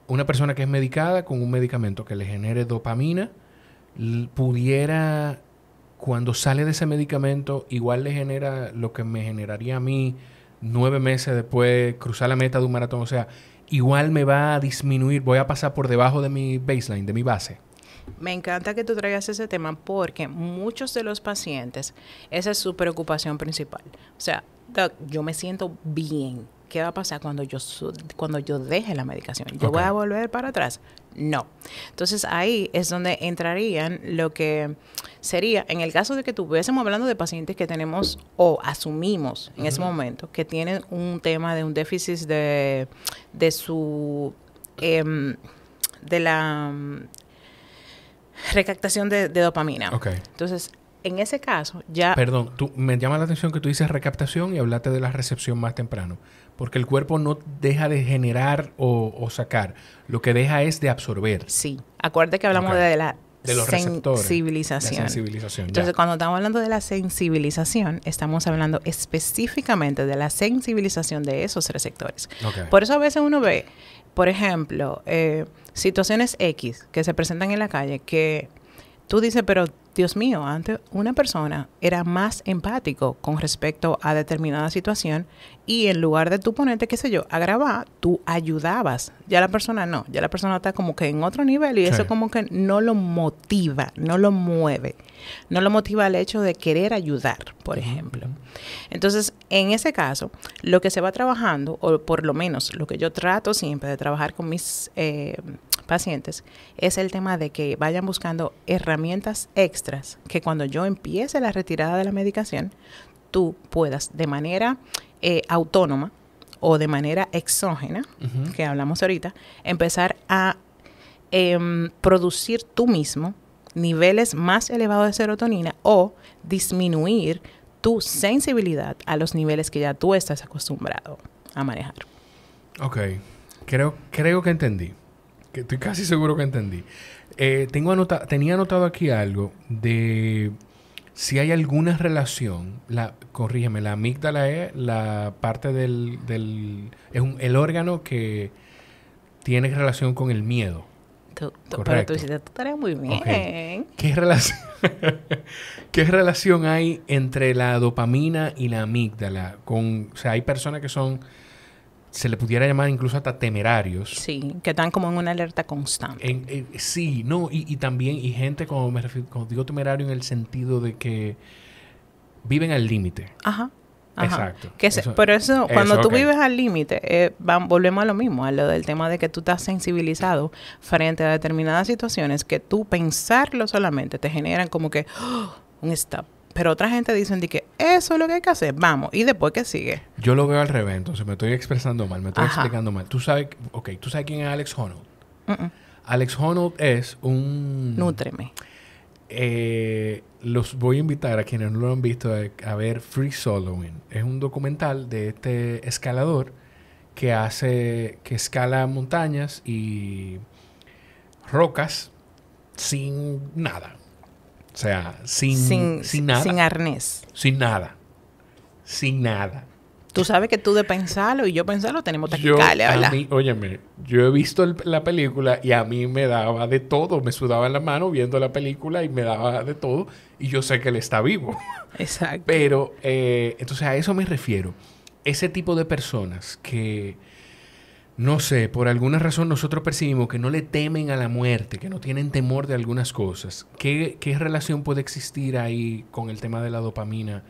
Una persona que es medicada con un medicamento que le genere dopamina, pudiera, cuando sale de ese medicamento, igual le genera lo que me generaría a mí nueve meses después cruzar la meta de un maratón. O sea, igual me va a disminuir, voy a pasar por debajo de mi baseline, de mi base. Me encanta que tú traigas ese tema porque muchos de los pacientes, esa es su preocupación principal. O sea, yo me siento bien, ¿qué va a pasar cuando yo, cuando yo deje la medicación? ¿Yo voy a volver para atrás? No. Entonces ahí es donde entrarían lo que sería, en el caso de que estuviésemos hablando de pacientes que tenemos o asumimos en ese momento que tienen un tema de un déficit de, su... Em, de la mm, recaptación de, dopamina. Entonces, en ese caso, ya. Perdón, tú, me llama la atención que tú dices recaptación y hablaste de la recepción más temprano. Porque el cuerpo no deja de generar o, sacar, lo que deja es de absorber. Sí, acuérdate que hablamos de la sensibilización. Entonces, cuando estamos hablando de la sensibilización, estamos hablando específicamente de la sensibilización de esos receptores. Por eso a veces uno ve, por ejemplo, eh, situaciones X que se presentan en la calle que tú dices, pero Dios mío, antes una persona era más empático con respecto a determinada situación y en lugar de tú ponerte, qué sé yo, a tú ayudabas. Ya la persona no, ya la persona está como que en otro nivel y eso como que no lo motiva, no lo mueve, no lo motiva el hecho de querer ayudar, por ejemplo. Entonces, en ese caso, lo que se va trabajando, o por lo menos lo que yo trato siempre de trabajar con mis... Eh, pacientes es el tema de que vayan buscando herramientas extras que cuando yo empiece la retirada de la medicación, tú puedas de manera eh, autónoma o de manera exógena, que hablamos ahorita, empezar a em, producir tú mismo niveles más elevados de serotonina o disminuir tu sensibilidad a los niveles que ya tú estás acostumbrado a manejar. Ok, creo, creo que entendí estoy casi seguro que entendí. Eh, tengo anota tenía anotado aquí algo de si hay alguna relación, la, corrígeme, la amígdala es la parte del, es un, el órgano que tiene relación con el miedo. pero tú hiciste tu tarea muy bien. ¿Qué, relación, [laughs] ¿Qué relación hay entre la dopamina y la amígdala? Con, o sea, hay personas que son se le pudiera llamar incluso hasta temerarios. Sí, que están como en una alerta constante. Eh, sí, no, y, también, y gente, como, me refiero, como digo temerario, en el sentido de que viven al límite. Ajá. Exacto. Que pero eso, cuando tú vives al límite, eh, volvemos a lo mismo, a lo del tema de que tú estás sensibilizado frente a determinadas situaciones que tú pensarlo solamente te generan como que oh, un stop pero otra gente dicen de que eso es lo que hay que hacer, vamos, y después que sigue. Yo lo veo al revés, entonces me estoy expresando mal, me estoy explicando mal. Tú sabes, tú sabes quién es Alex Honnold. Alex Honnold es un. Nútreme. Eh, los voy a invitar a quienes no lo han visto a, a ver Free Soloing. Es un documental de este escalador que hace. que escala montañas y rocas sin nada. O sea, sin, sin, nada. Sin arnés. Sin nada. Sin nada. Tú sabes que tú de pensarlo y yo pensarlo tenemos tácticas. ¿verdad? A mí, óyeme, yo he visto la película y a mí me daba de todo. Me sudaba en la mano viendo la película y me daba de todo. Y yo sé que él está vivo. [laughs] Exacto. Pero, eh, entonces a eso me refiero. Ese tipo de personas que no sé, por alguna razón nosotros percibimos que no le temen a la muerte, que no tienen temor de algunas cosas. ¿Qué, relación puede existir ahí con el tema de la dopamina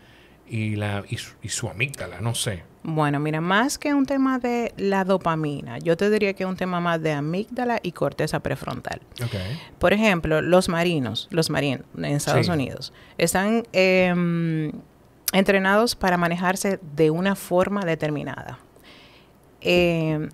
y, la, y su, amígdala? No sé. Bueno, mira, más que un tema de la dopamina, yo te diría que es un tema más de amígdala y corteza prefrontal. Por ejemplo, los marinos, los marinos en Estados Unidos, están em, entrenados para manejarse de una forma determinada. Eh,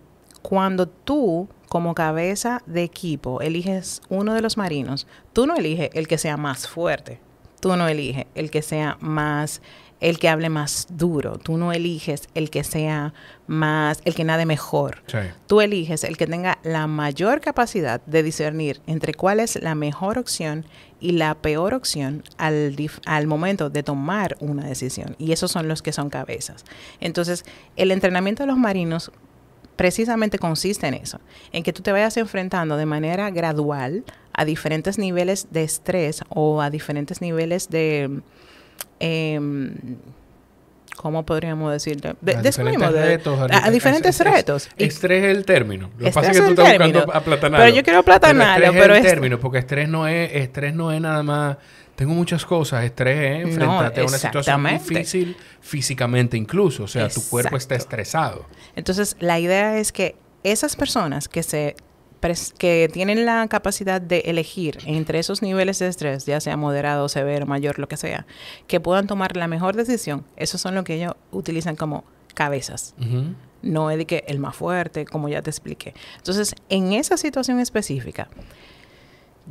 cuando tú, como cabeza de equipo, eliges uno de los marinos, tú no eliges el que sea más fuerte, tú no eliges el que sea más el que hable más duro. Tú no eliges el que sea más, el que nade mejor. Tú eliges el que tenga la mayor capacidad de discernir entre cuál es la mejor opción y la peor opción al momento de tomar una decisión. Y esos son los que son cabezas. Entonces, el entrenamiento de los marinos precisamente consiste en eso, en que tú te vayas enfrentando de manera gradual a diferentes niveles de estrés o a diferentes niveles de... Em, ¿Cómo podríamos decirlo? De, a diferentes retos. A, diferentes retos. Estrés es el término. Lo que pasa es que tú estás buscando buscando aplatanarlo. Pero yo quiero aplatanarlo. Pero es el término, porque estrés no, es, estrés no es nada más tengo muchas cosas, estrés, es enfrentarte a una situación difícil físicamente incluso, o sea, tu cuerpo está estresado. Entonces, la idea es que esas personas que se que tienen la capacidad de elegir entre esos niveles de estrés, ya sea moderado, severo, mayor, lo que sea, que puedan tomar la mejor decisión, esos son lo que ellos utilizan como cabezas. No es el más fuerte, como ya te expliqué. Entonces, en esa situación específica,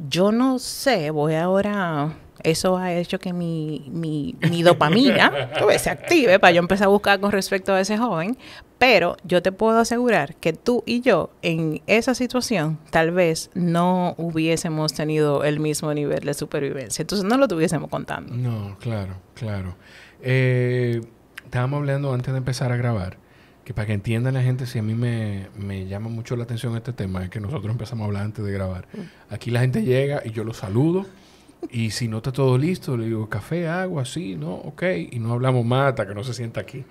yo no sé, voy ahora. Eso ha hecho que mi, mi, mi dopamina [laughs] se active para yo empezar a buscar con respecto a ese joven, pero yo te puedo asegurar que tú y yo en esa situación tal vez no hubiésemos tenido el mismo nivel de supervivencia. Entonces no lo tuviésemos contando. No, claro, claro. Eh, estábamos hablando antes de empezar a grabar, que para que entiendan la gente, si a mí me, me llama mucho la atención este tema, es que nosotros empezamos a hablar antes de grabar. Mm. Aquí la gente llega y yo los saludo. Y si no está todo listo, le digo café, agua, sí, ¿no? Ok. Y no hablamos más hasta que no se sienta aquí.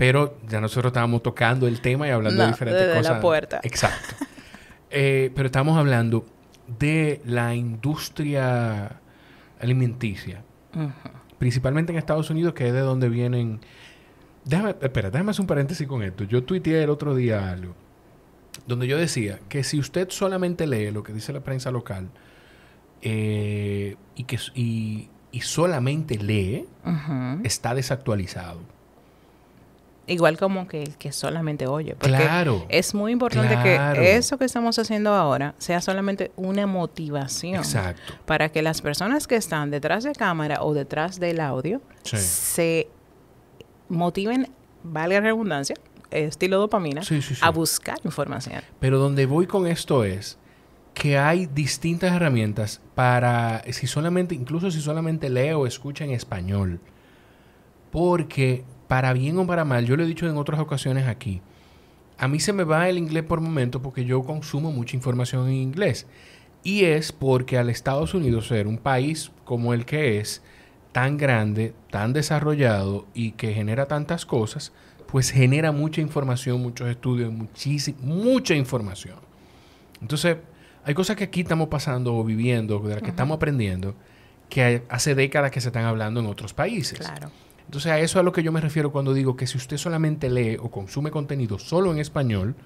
Pero ya nosotros estábamos tocando el tema y hablando de diferentes cosas. la puerta. Exacto. [laughs] Eh, pero estábamos hablando de la industria alimenticia. Principalmente en Estados Unidos, que es de donde vienen... Déjame, espera, déjame hacer un paréntesis con esto. Yo tuiteé el otro día algo donde yo decía que si usted solamente lee lo que dice la prensa local eh, y, que, y, solamente lee, está desactualizado. Igual como que el que solamente oye. Porque claro. Es muy importante que eso que estamos haciendo ahora sea solamente una motivación. Exacto. Para que las personas que están detrás de cámara o detrás del audio se motiven, valga la redundancia, estilo dopamina, a buscar información. Pero donde voy con esto es que hay distintas herramientas para, si solamente, incluso si solamente leo o escucha en español, porque para bien o para mal, yo lo he dicho en otras ocasiones aquí, a mí se me va el inglés por momento porque yo consumo mucha información en inglés. Y es porque al Estados Unidos ser un país como el que es, tan grande, tan desarrollado y que genera tantas cosas, pues genera mucha información, muchos estudios, muchísima, mucha información. Entonces, hay cosas que aquí estamos pasando o viviendo, de las que estamos aprendiendo, que hace décadas que se están hablando en otros países. Claro. Entonces, a eso es a lo que yo me refiero cuando digo que si usted solamente lee o consume contenido solo en español,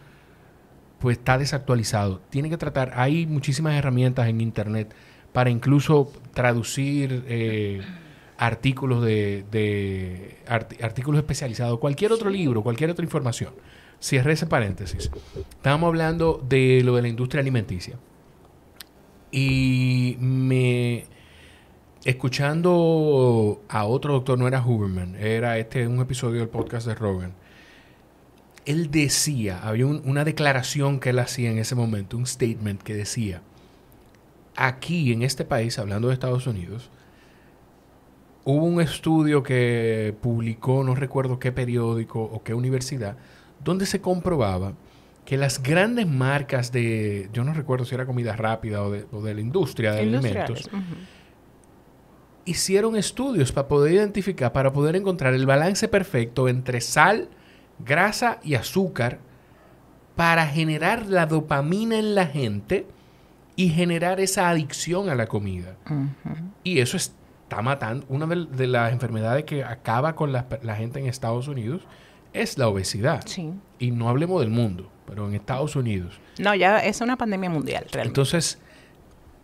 pues está desactualizado. Tiene que tratar, hay muchísimas herramientas en Internet para incluso traducir eh, artículos de, artículos especializados, cualquier otro libro, cualquier otra información. Cierre ese paréntesis. Estábamos hablando de lo de la industria alimenticia. Y me escuchando a otro doctor, no era Huberman, era este un episodio del podcast de Rogan. Él decía, había una declaración que él hacía en ese momento, un statement que decía, aquí en este país, hablando de Estados Unidos, hubo un estudio que publicó, no recuerdo qué periódico o qué universidad, donde se comprobaba que las grandes marcas de, yo no recuerdo si era comida rápida o de, la industria de alimentos, hicieron estudios para poder identificar, para poder encontrar el balance perfecto entre sal, grasa y azúcar para generar la dopamina en la gente y generar esa adicción a la comida. Y eso está matando. Una de, las enfermedades que acaba con la, gente en Estados Unidos es la obesidad. Y no hablemos del mundo, pero en Estados Unidos. No, ya es una pandemia mundial, Entonces,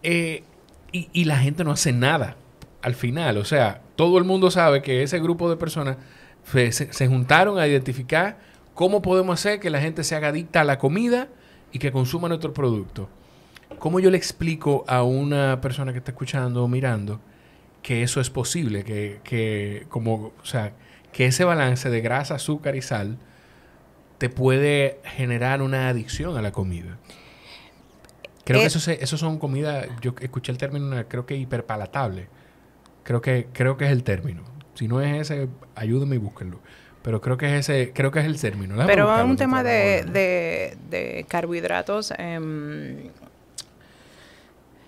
eh, y la gente no hace nada al final, o sea, todo el mundo sabe que ese grupo de personas se, juntaron a identificar cómo podemos hacer que la gente se haga adicta a la comida y que consuma nuestro producto. ¿Cómo yo le explico a una persona que está escuchando o mirando que eso es posible? Que, que, como, o sea, que ese balance de grasa, azúcar y sal te puede generar una adicción a la comida. Creo que eh, eso, son comidas, yo escuché el término, creo que hiperpalatable. Creo que, creo que es el término. Si no es ese, ayúdenme y búsquenlo. Pero creo que es ese, creo que es el término. Pero un tema de, carbohidratos. Em,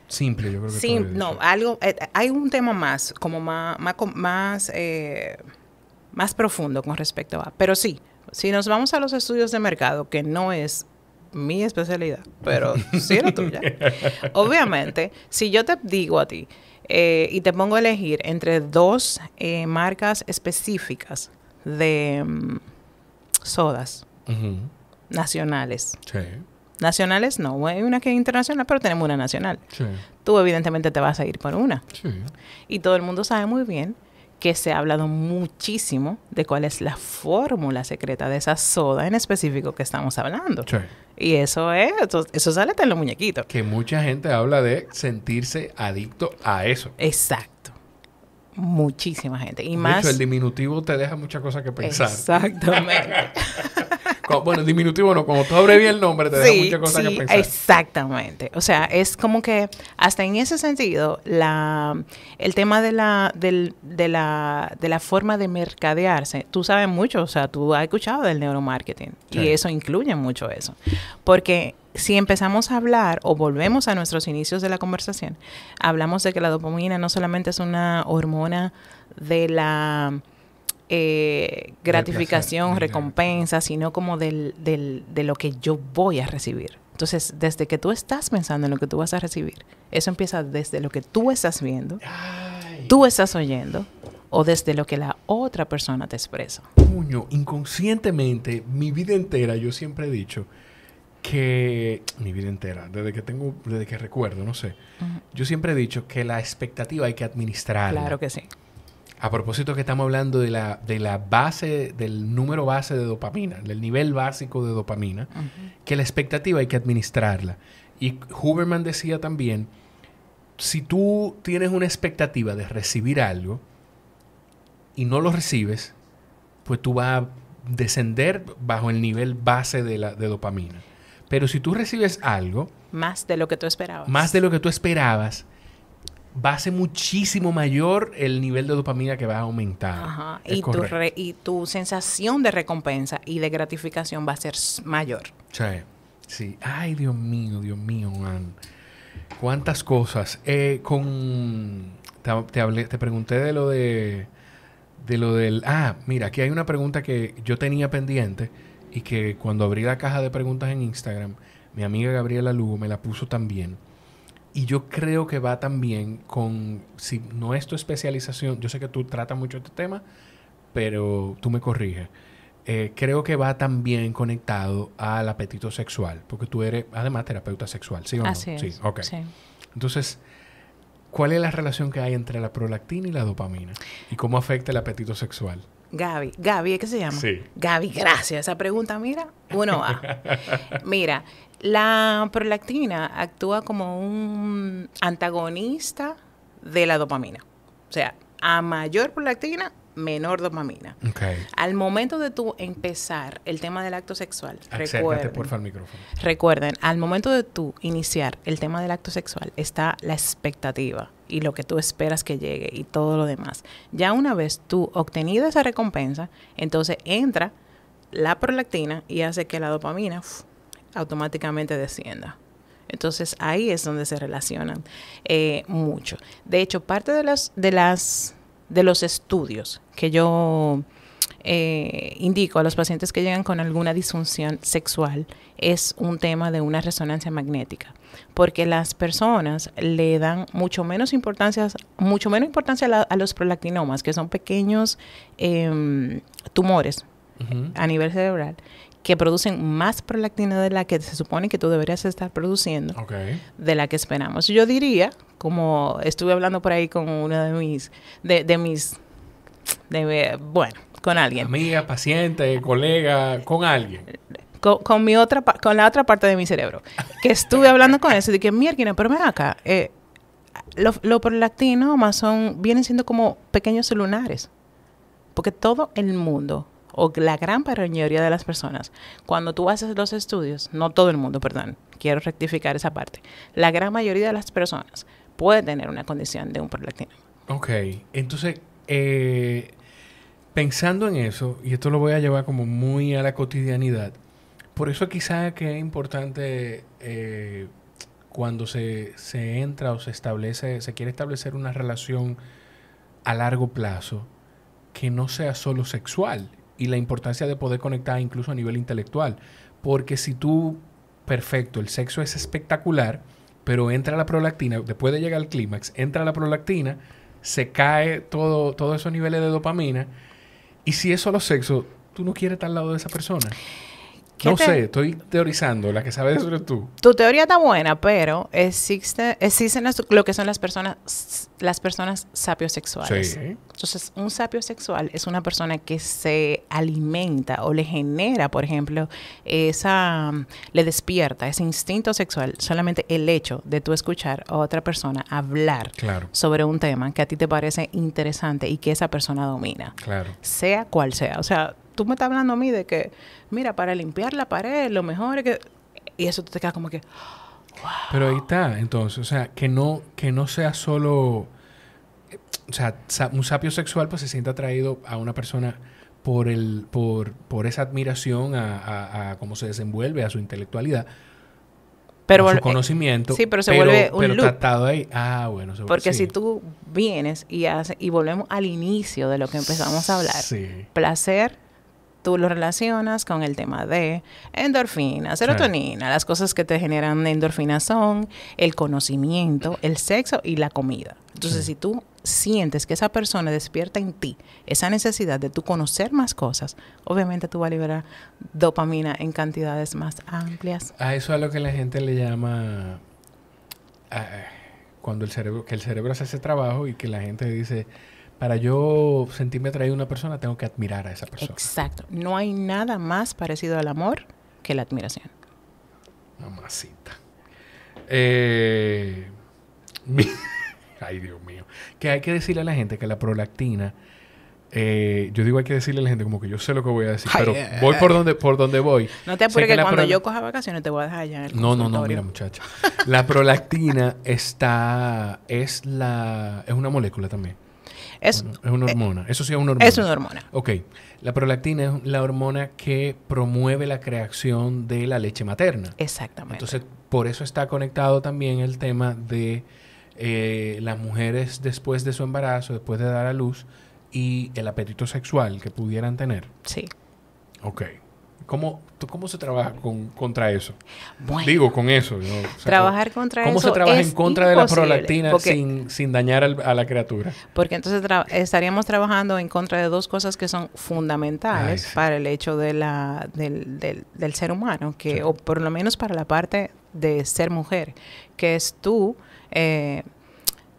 Simple, yo creo que Sim, No, algo, eh, hay un tema más, como más, más, eh, más profundo con respecto a. Pero sí, si nos vamos a los estudios de mercado, que no es mi especialidad, pero sí la tuya. [laughs] Obviamente, si yo te digo a ti eh, y te pongo a elegir entre dos eh, marcas específicas de mm, sodas nacionales. Nacionales no, hay una que es internacional, pero tenemos una nacional. Tú evidentemente te vas a ir por una. Y todo el mundo sabe muy bien que se ha hablado muchísimo de cuál es la fórmula secreta de esa soda en específico que estamos hablando. Y eso es, eso, sale hasta en los muñequitos. Que mucha gente habla de sentirse adicto a eso. Exacto. Muchísima gente. Y más. el diminutivo te deja muchas cosas que pensar. Exactamente. [laughs] bueno, diminutivo no, cuando tú bien el nombre te da muchas cosas que pensar. Exactamente. O sea, es como que hasta en ese sentido, la, el tema de la, del, de, la, de la forma de mercadearse, tú sabes mucho, o sea, tú has escuchado del neuromarketing y eso incluye mucho eso. Porque si empezamos a hablar o volvemos a nuestros inicios de la conversación, hablamos de que la dopamina no solamente es una hormona de la eh, gratificación, recompensa, sino como del, del, de lo que yo voy a recibir. Entonces, desde que tú estás pensando en lo que tú vas a recibir, eso empieza desde lo que tú estás viendo, tú estás oyendo, o desde lo que la otra persona te expresa. Puño, inconscientemente, mi vida entera, yo siempre he dicho que, mi vida entera, desde que tengo, desde que recuerdo, no sé, yo siempre he dicho que la expectativa hay que administrarla. Claro que sí. A propósito que estamos hablando de la, de la base, del número base de dopamina, del nivel básico de dopamina, que la expectativa hay que administrarla. Y Huberman decía también, si tú tienes una expectativa de recibir algo y no lo recibes, pues tú vas a descender bajo el nivel base de, la, de dopamina. Pero si tú recibes algo... Más de lo que tú esperabas. Más de lo que tú esperabas, va a ser muchísimo mayor el nivel de dopamina que va a aumentar. Y tu, y tu sensación de recompensa y de gratificación va a ser mayor. Sí. Ay, Dios mío, Dios mío, Juan. Cuántas cosas. Eh, con... Te, te, pregunté de lo de... De lo del... Ah, mira, aquí hay una pregunta que yo tenía pendiente y que cuando abrí la caja de preguntas en Instagram, mi amiga Gabriela Lugo me la puso también. Y yo creo que va también con, si no es tu especialización, yo sé que tú tratas mucho este tema, pero tú me corriges. Eh, creo que va también conectado al apetito sexual, porque tú eres además terapeuta sexual, ¿sí o no? Así sí, ok. Entonces, ¿cuál es la relación que hay entre la prolactina y la dopamina? ¿Y cómo afecta el apetito sexual? Gaby, Gaby, ¿qué se llama? Sí. Gaby, gracias. Esa pregunta, mira, uno va. [laughs] mira, la prolactina actúa como un antagonista de la dopamina. O sea, a mayor prolactina, menor dopamina. Al momento de tú empezar el tema del acto sexual, recuerden, micrófono. recuerden, al momento de tú iniciar el tema del acto sexual está la expectativa y lo que tú esperas que llegue y todo lo demás. Ya una vez tú obtenido esa recompensa, entonces entra la prolactina y hace que la dopamina automáticamente descienda. Entonces ahí es donde se relacionan eh, mucho. De hecho, parte de las, de las de los estudios que yo eh, indico a los pacientes que llegan con alguna disfunción sexual es un tema de una resonancia magnética, porque las personas le dan mucho menos importancia, mucho menos importancia a, los prolactinomas, que son pequeños em, tumores a nivel cerebral, que producen más prolactina de la que se supone que tú deberías estar produciendo, de la que esperamos. Yo diría, como estuve hablando por ahí con una de mis, de, mis, bueno, con alguien. Amiga, paciente, colega, con alguien. Con, mi otra, con la otra parte de mi cerebro, que estuve hablando con eso, de que, mierda, pero mira acá, eh, los prolactinomas son, vienen siendo como pequeños lunares, porque todo el mundo o la gran mayoría de las personas, cuando tú haces los estudios, no todo el mundo, perdón, quiero rectificar esa parte, la gran mayoría de las personas puede tener una condición de un prolactinoma. Ok, entonces, eh, pensando en eso, y esto lo voy a llevar como muy a la cotidianidad, por eso quizá que es importante eh, cuando se, se entra o se establece, se quiere establecer una relación a largo plazo, que no sea solo sexual, y la importancia de poder conectar incluso a nivel intelectual. Porque si tú, perfecto, el sexo es espectacular, pero entra la prolactina, después de llegar al clímax, entra la prolactina, se cae todo, todos esos niveles de dopamina, y si es solo sexo, tú no quieres estar al lado de esa persona. No sé, estoy teorizando. La que sabe sobre tú. Tu teoría está buena, pero existe, existen lo que son las personas, las personas sapiosexuales. Entonces, un sapio sexual es una persona que se alimenta o le genera, por ejemplo, esa, le despierta ese instinto sexual solamente el hecho de tú escuchar a otra persona hablar sobre un tema que a ti te parece interesante y que esa persona domina. Claro. Sea cual sea. O sea, tú me estás hablando a mí de que, mira, para limpiar la pared, lo mejor es que... Y eso te queda como que... Pero ahí está, entonces, o sea, que no, que no sea solo... O sea, un sapio sexual pues se siente atraído a una persona por, el, por, por esa admiración a, a, cómo se desenvuelve, a su intelectualidad, pero, su eh, conocimiento. sí, pero se vuelve un pero tratado ahí. Ah, bueno. Se, Porque si tú vienes y, hace, y volvemos al inicio de lo que empezamos a hablar. Sí. Placer tú lo relacionas con el tema de endorfina, serotonina. Las cosas que te generan endorfina son el conocimiento, el sexo y la comida. Entonces, si tú sientes que esa persona despierta en ti esa necesidad de tú conocer más cosas, obviamente tú vas a liberar dopamina en cantidades más amplias. A eso es lo que la gente le llama ah, cuando el cerebro, que el cerebro hace ese trabajo y que la gente dice, para yo sentirme atraído a una persona, tengo que admirar a esa persona. Exacto. No hay nada más parecido al amor que la admiración. Mamacita. Eh, [laughs] ay, Dios mío. Que hay que decirle a la gente que la prolactina. Eh, yo digo hay que decirle a la gente como que yo sé lo que voy a decir, pero eh, eh, voy por donde por donde voy. No te apures que, cuando yo coja vacaciones te voy a dejar allá en el No, no, no, mira muchacha. La prolactina [laughs] está es la es una molécula también es, una eh, hormona. Eso sí es una hormona. Es una hormona. Ok. La prolactina es la hormona que promueve la creación de la leche materna. Exactamente. Entonces, por eso está conectado también el tema de eh, las mujeres después de su embarazo, después de dar a luz, y el apetito sexual que pudieran tener. Sí. Ok. ¿Cómo, cómo se trabaja contra eso? Digo, con eso. trabajar contra ¿cómo eso. ¿Cómo se trabaja en contra de la prolactina sin, dañar a la criatura? Porque entonces estaríamos trabajando en contra de dos cosas que son fundamentales para el hecho de del, ser humano, que, o por lo menos para la parte de ser mujer, que es tú. Eh,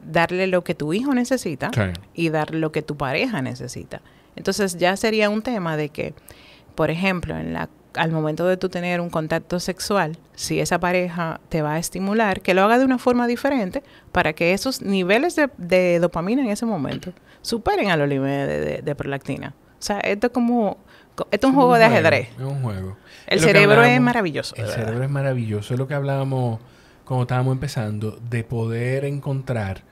darle lo que tu hijo necesita y dar lo que tu pareja necesita. Entonces ya sería un tema de que, por ejemplo, en la al momento de tú tener un contacto sexual, si esa pareja te va a estimular, que lo haga de una forma diferente para que esos niveles de, dopamina en ese momento superen a los niveles de, prolactina. O sea, esto es como... Esto es un juego de ajedrez. Es un juego. El cerebro es maravilloso. El cerebro es maravilloso. Es lo que hablábamos cuando estábamos empezando, de poder encontrar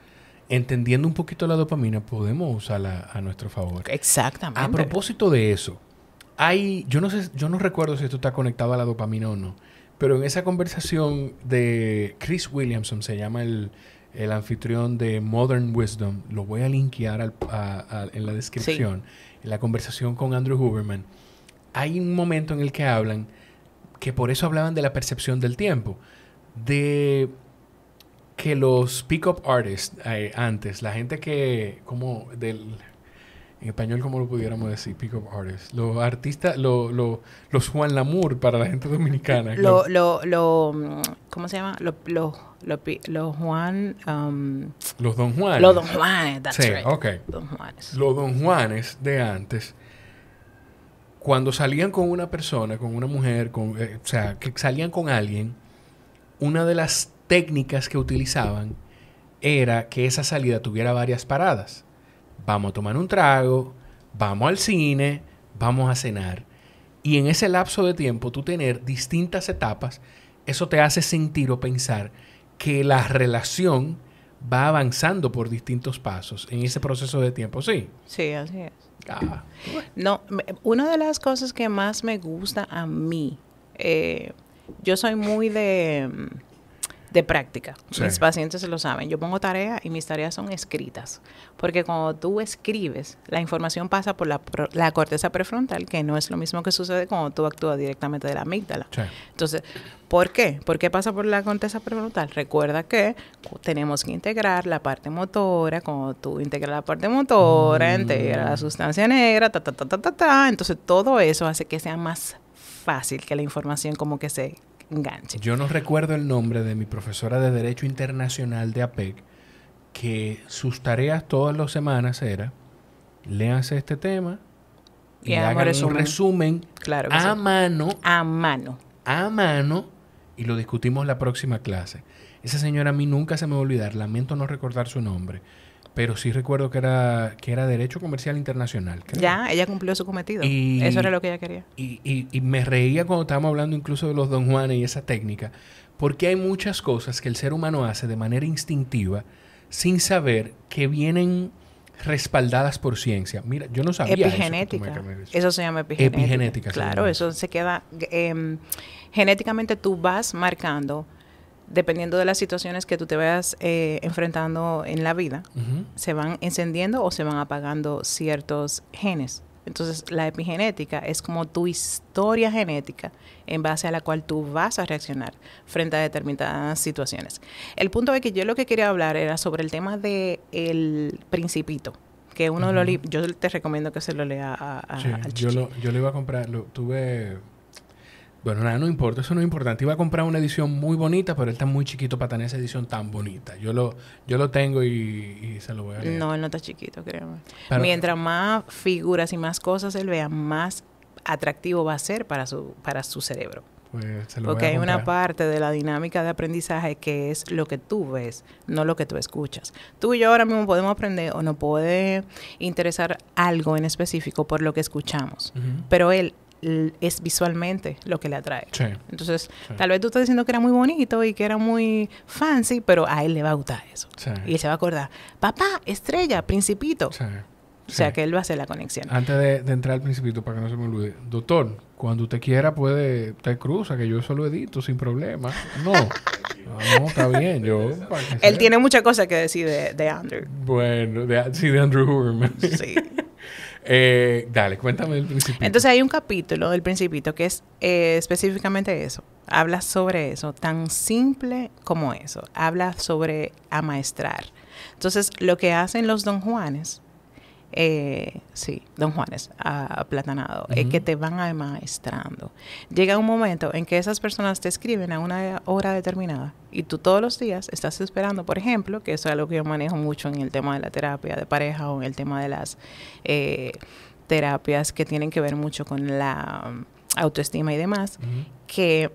entendiendo un poquito la dopamina, podemos usarla a nuestro favor. Exactamente. A propósito de eso, yo no sé, yo no recuerdo si esto está conectado a la dopamina o no, pero en esa conversación de Chris Williamson, se llama el, anfitrión de Modern Wisdom, lo voy a linkear en la descripción, en la conversación con Andrew Huberman, hay un momento en el que hablan, que por eso hablaban de la percepción del tiempo, de que los pick-up artists eh, antes, la gente que, como del en español, ¿cómo lo pudiéramos decir? Pick-up artists. Los artistas, los Juan Lamour para la gente dominicana. [laughs] Lo, ¿Cómo se llama? Los los, Juan. Um, los Don Juanes. Los Don Juanes, that's sí, right. okay. Los Don Juanes de antes, cuando salían con una persona, con una mujer, con, eh, o sea, que salían con alguien, una de las técnicas que utilizaban era que esa salida tuviera varias paradas vamos a tomar un trago, vamos al cine, vamos a cenar. Y en ese lapso de tiempo, tú tener distintas etapas, eso te hace sentir o pensar que la relación va avanzando por distintos pasos en ese proceso de tiempo, ¿sí? Sí, así es. Ah, no, una de las cosas que más me gusta a mí, eh, yo soy muy de mm, de práctica. Mis pacientes se lo saben. Yo pongo tarea y mis tareas son escritas. Porque cuando tú escribes, la información pasa por la, corteza prefrontal, que no es lo mismo que sucede cuando tú actúas directamente de la amígdala. Entonces, ¿por qué? ¿Por qué pasa por la corteza prefrontal? Recuerda que tenemos que integrar la parte motora. Cuando tú integras la parte motora, mm. integras la sustancia negra, ta, ta, ta, ta, ta, ta. Entonces, todo eso hace que sea más fácil que la información como que se yo no recuerdo el nombre de mi profesora de Derecho Internacional de APEC, que sus tareas todas las semanas era, léanse este tema y, hagan resumen. un resumen a mano. A mano. A mano y lo discutimos la próxima clase. Esa señora a mí nunca se me va a olvidar, lamento no recordar su nombre pero sí recuerdo que era, que era Derecho Comercial Internacional. Ya, ella cumplió su cometido. Eso era lo que ella quería. Y, y, y, me reía cuando estábamos hablando incluso de los Don Juanes y esa técnica, porque hay muchas cosas que el ser humano hace de manera instintiva sin saber que vienen respaldadas por ciencia. Mira, yo no sabía epigenética. Eso, eso se llama epigenética. Epigenética. Claro, eso se queda em, genéticamente tú vas marcando dependiendo de las situaciones que tú te vayas eh, enfrentando en la vida, se van encendiendo o se van apagando ciertos genes. Entonces, la epigenética es como tu historia genética en base a la cual tú vas a reaccionar frente a determinadas situaciones. El punto es que yo lo que quería hablar era sobre el tema del el principito que uno lo -huh. lo yo te recomiendo que se lo lea a, sí, yo, lo, yo lo iba a comprar, lo tuve bueno, nada, no importa, eso no es importante. Iba a comprar una edición muy bonita, pero él está muy chiquito para tener esa edición tan bonita. Yo lo, yo lo tengo y, se lo voy a leer. No, él no está chiquito, créeme. Mientras más figuras y más cosas él vea, más atractivo va a ser para su, para su cerebro. Pues se lo Porque hay una parte de la dinámica de aprendizaje que es lo que tú ves, no lo que tú escuchas. Tú y yo ahora mismo podemos aprender o nos puede interesar algo en específico por lo que escuchamos, pero él es visualmente lo que le atrae. Entonces, tal vez tú estás diciendo que era muy bonito y que era muy fancy, pero a él le va a gustar eso. Y él se va a acordar, papá, estrella, principito. O sea, que él va a hacer la conexión. Antes de, entrar al principito, para que no se me olvide, doctor, cuando usted quiera puede, te cruza, que yo eso lo edito sin problema. No. No, está bien, yo. Él tiene muchas cosas que decir de, Andrew. Bueno, sí, de Andrew Huberman. Sí. Eh, dale, cuéntame el principito. Entonces hay un capítulo del principito que es eh, específicamente eso. Habla sobre eso, tan simple como eso. Habla sobre amaestrar. Entonces lo que hacen los don Juanes eh, sí, Don Juanes, aplatanado, es eh, que te van maestrando, Llega un momento en que esas personas te escriben a una hora determinada y tú todos los días estás esperando, por ejemplo, que eso es algo que yo manejo mucho en el tema de la terapia de pareja o en el tema de las eh, terapias que tienen que ver mucho con la autoestima y demás, que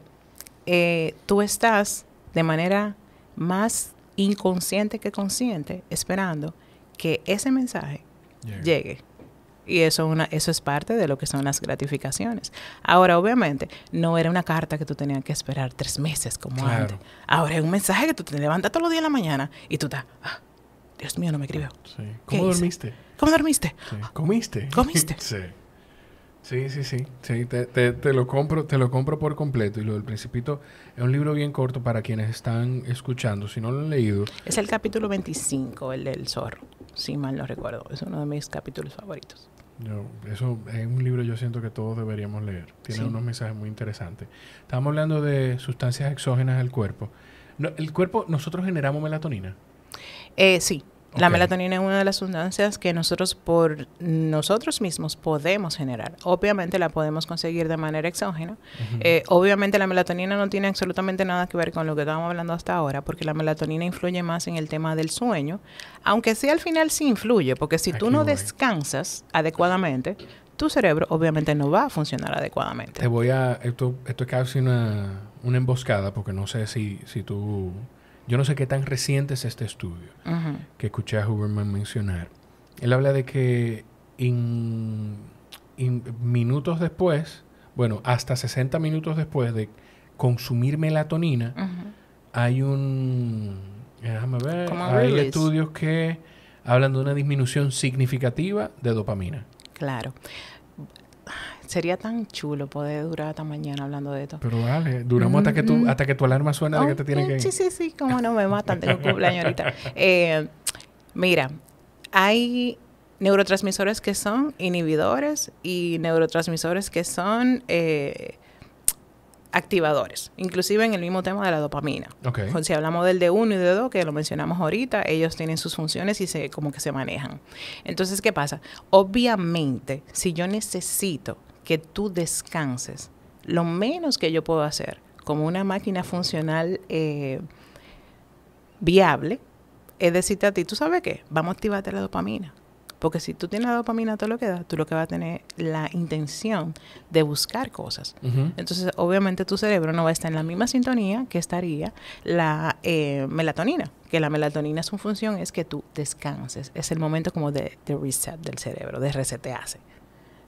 eh, tú estás de manera más inconsciente que consciente esperando que ese mensaje llegue. Y eso, una, eso es parte de lo que son las gratificaciones. Ahora, obviamente, no era una carta que tú tenías que esperar tres meses como antes. Ahora es un mensaje que tú te levantas todos los días en la mañana y tú estás, ah, Dios mío, no me escribió. ¿Cómo dormiste? ¿Cómo dormiste? ¿Comiste? [laughs] ¿Comiste? [laughs] sí. Sí, sí, sí. te, te, te, lo compro, te lo compro por completo. Y lo del Principito es un libro bien corto para quienes están escuchando. Si no lo han leído. Es el capítulo 25, el del zorro si mal no recuerdo. Es uno de mis capítulos favoritos. eso es un libro yo siento que todos deberíamos leer. Tiene unos mensajes muy interesantes. Estamos hablando de sustancias exógenas al cuerpo. ¿El cuerpo, nosotros generamos melatonina? Eh, sí, la melatonina es una de las sustancias que nosotros por nosotros mismos podemos generar. Obviamente la podemos conseguir de manera exógena. Eh, obviamente la melatonina no tiene absolutamente nada que ver con lo que estábamos hablando hasta ahora, porque la melatonina influye más en el tema del sueño, aunque sí al final sí influye, porque si tú no descansas adecuadamente, tu cerebro obviamente no va a funcionar adecuadamente. Te voy a... Esto, esto es casi una, emboscada, porque no sé si, si tú yo no sé qué tan reciente es este estudio que escuché a Huberman mencionar. Él habla de que en minutos después, bueno, hasta 60 minutos después de consumir melatonina, hay un... Déjame ver, hay estudios que hablan de una disminución significativa de dopamina. Claro. Sería tan chulo poder durar hasta mañana hablando de esto. Pero vale, duramos hasta, que mm, mm. hasta que tu alarma suena de que te tienen que ir. Sí, sí, sí, como ah. no me matan, tengo [laughs] cumpleaños ahorita. Eh, mira, hay neurotransmisores que son inhibidores y neurotransmisores que son eh, activadores, inclusive en el mismo tema de la dopamina. Si hablamos del de uno y de 2 que lo mencionamos ahorita, ellos tienen sus funciones y se, como que se manejan. Entonces, ¿qué pasa? Obviamente, si yo necesito que tú descanses. Lo menos que yo puedo hacer como una máquina funcional eh, viable es decirte a ti, ¿tú sabes qué? Vamos a activarte la dopamina. Porque si tú tienes la dopamina todo lo que da, tú lo que vas a tener la intención de buscar cosas. Entonces, obviamente tu cerebro no va a estar en la misma sintonía que estaría la eh, melatonina. Que la melatonina su función es que tú descanses. Es el momento como de, de reset del cerebro, de resetearse.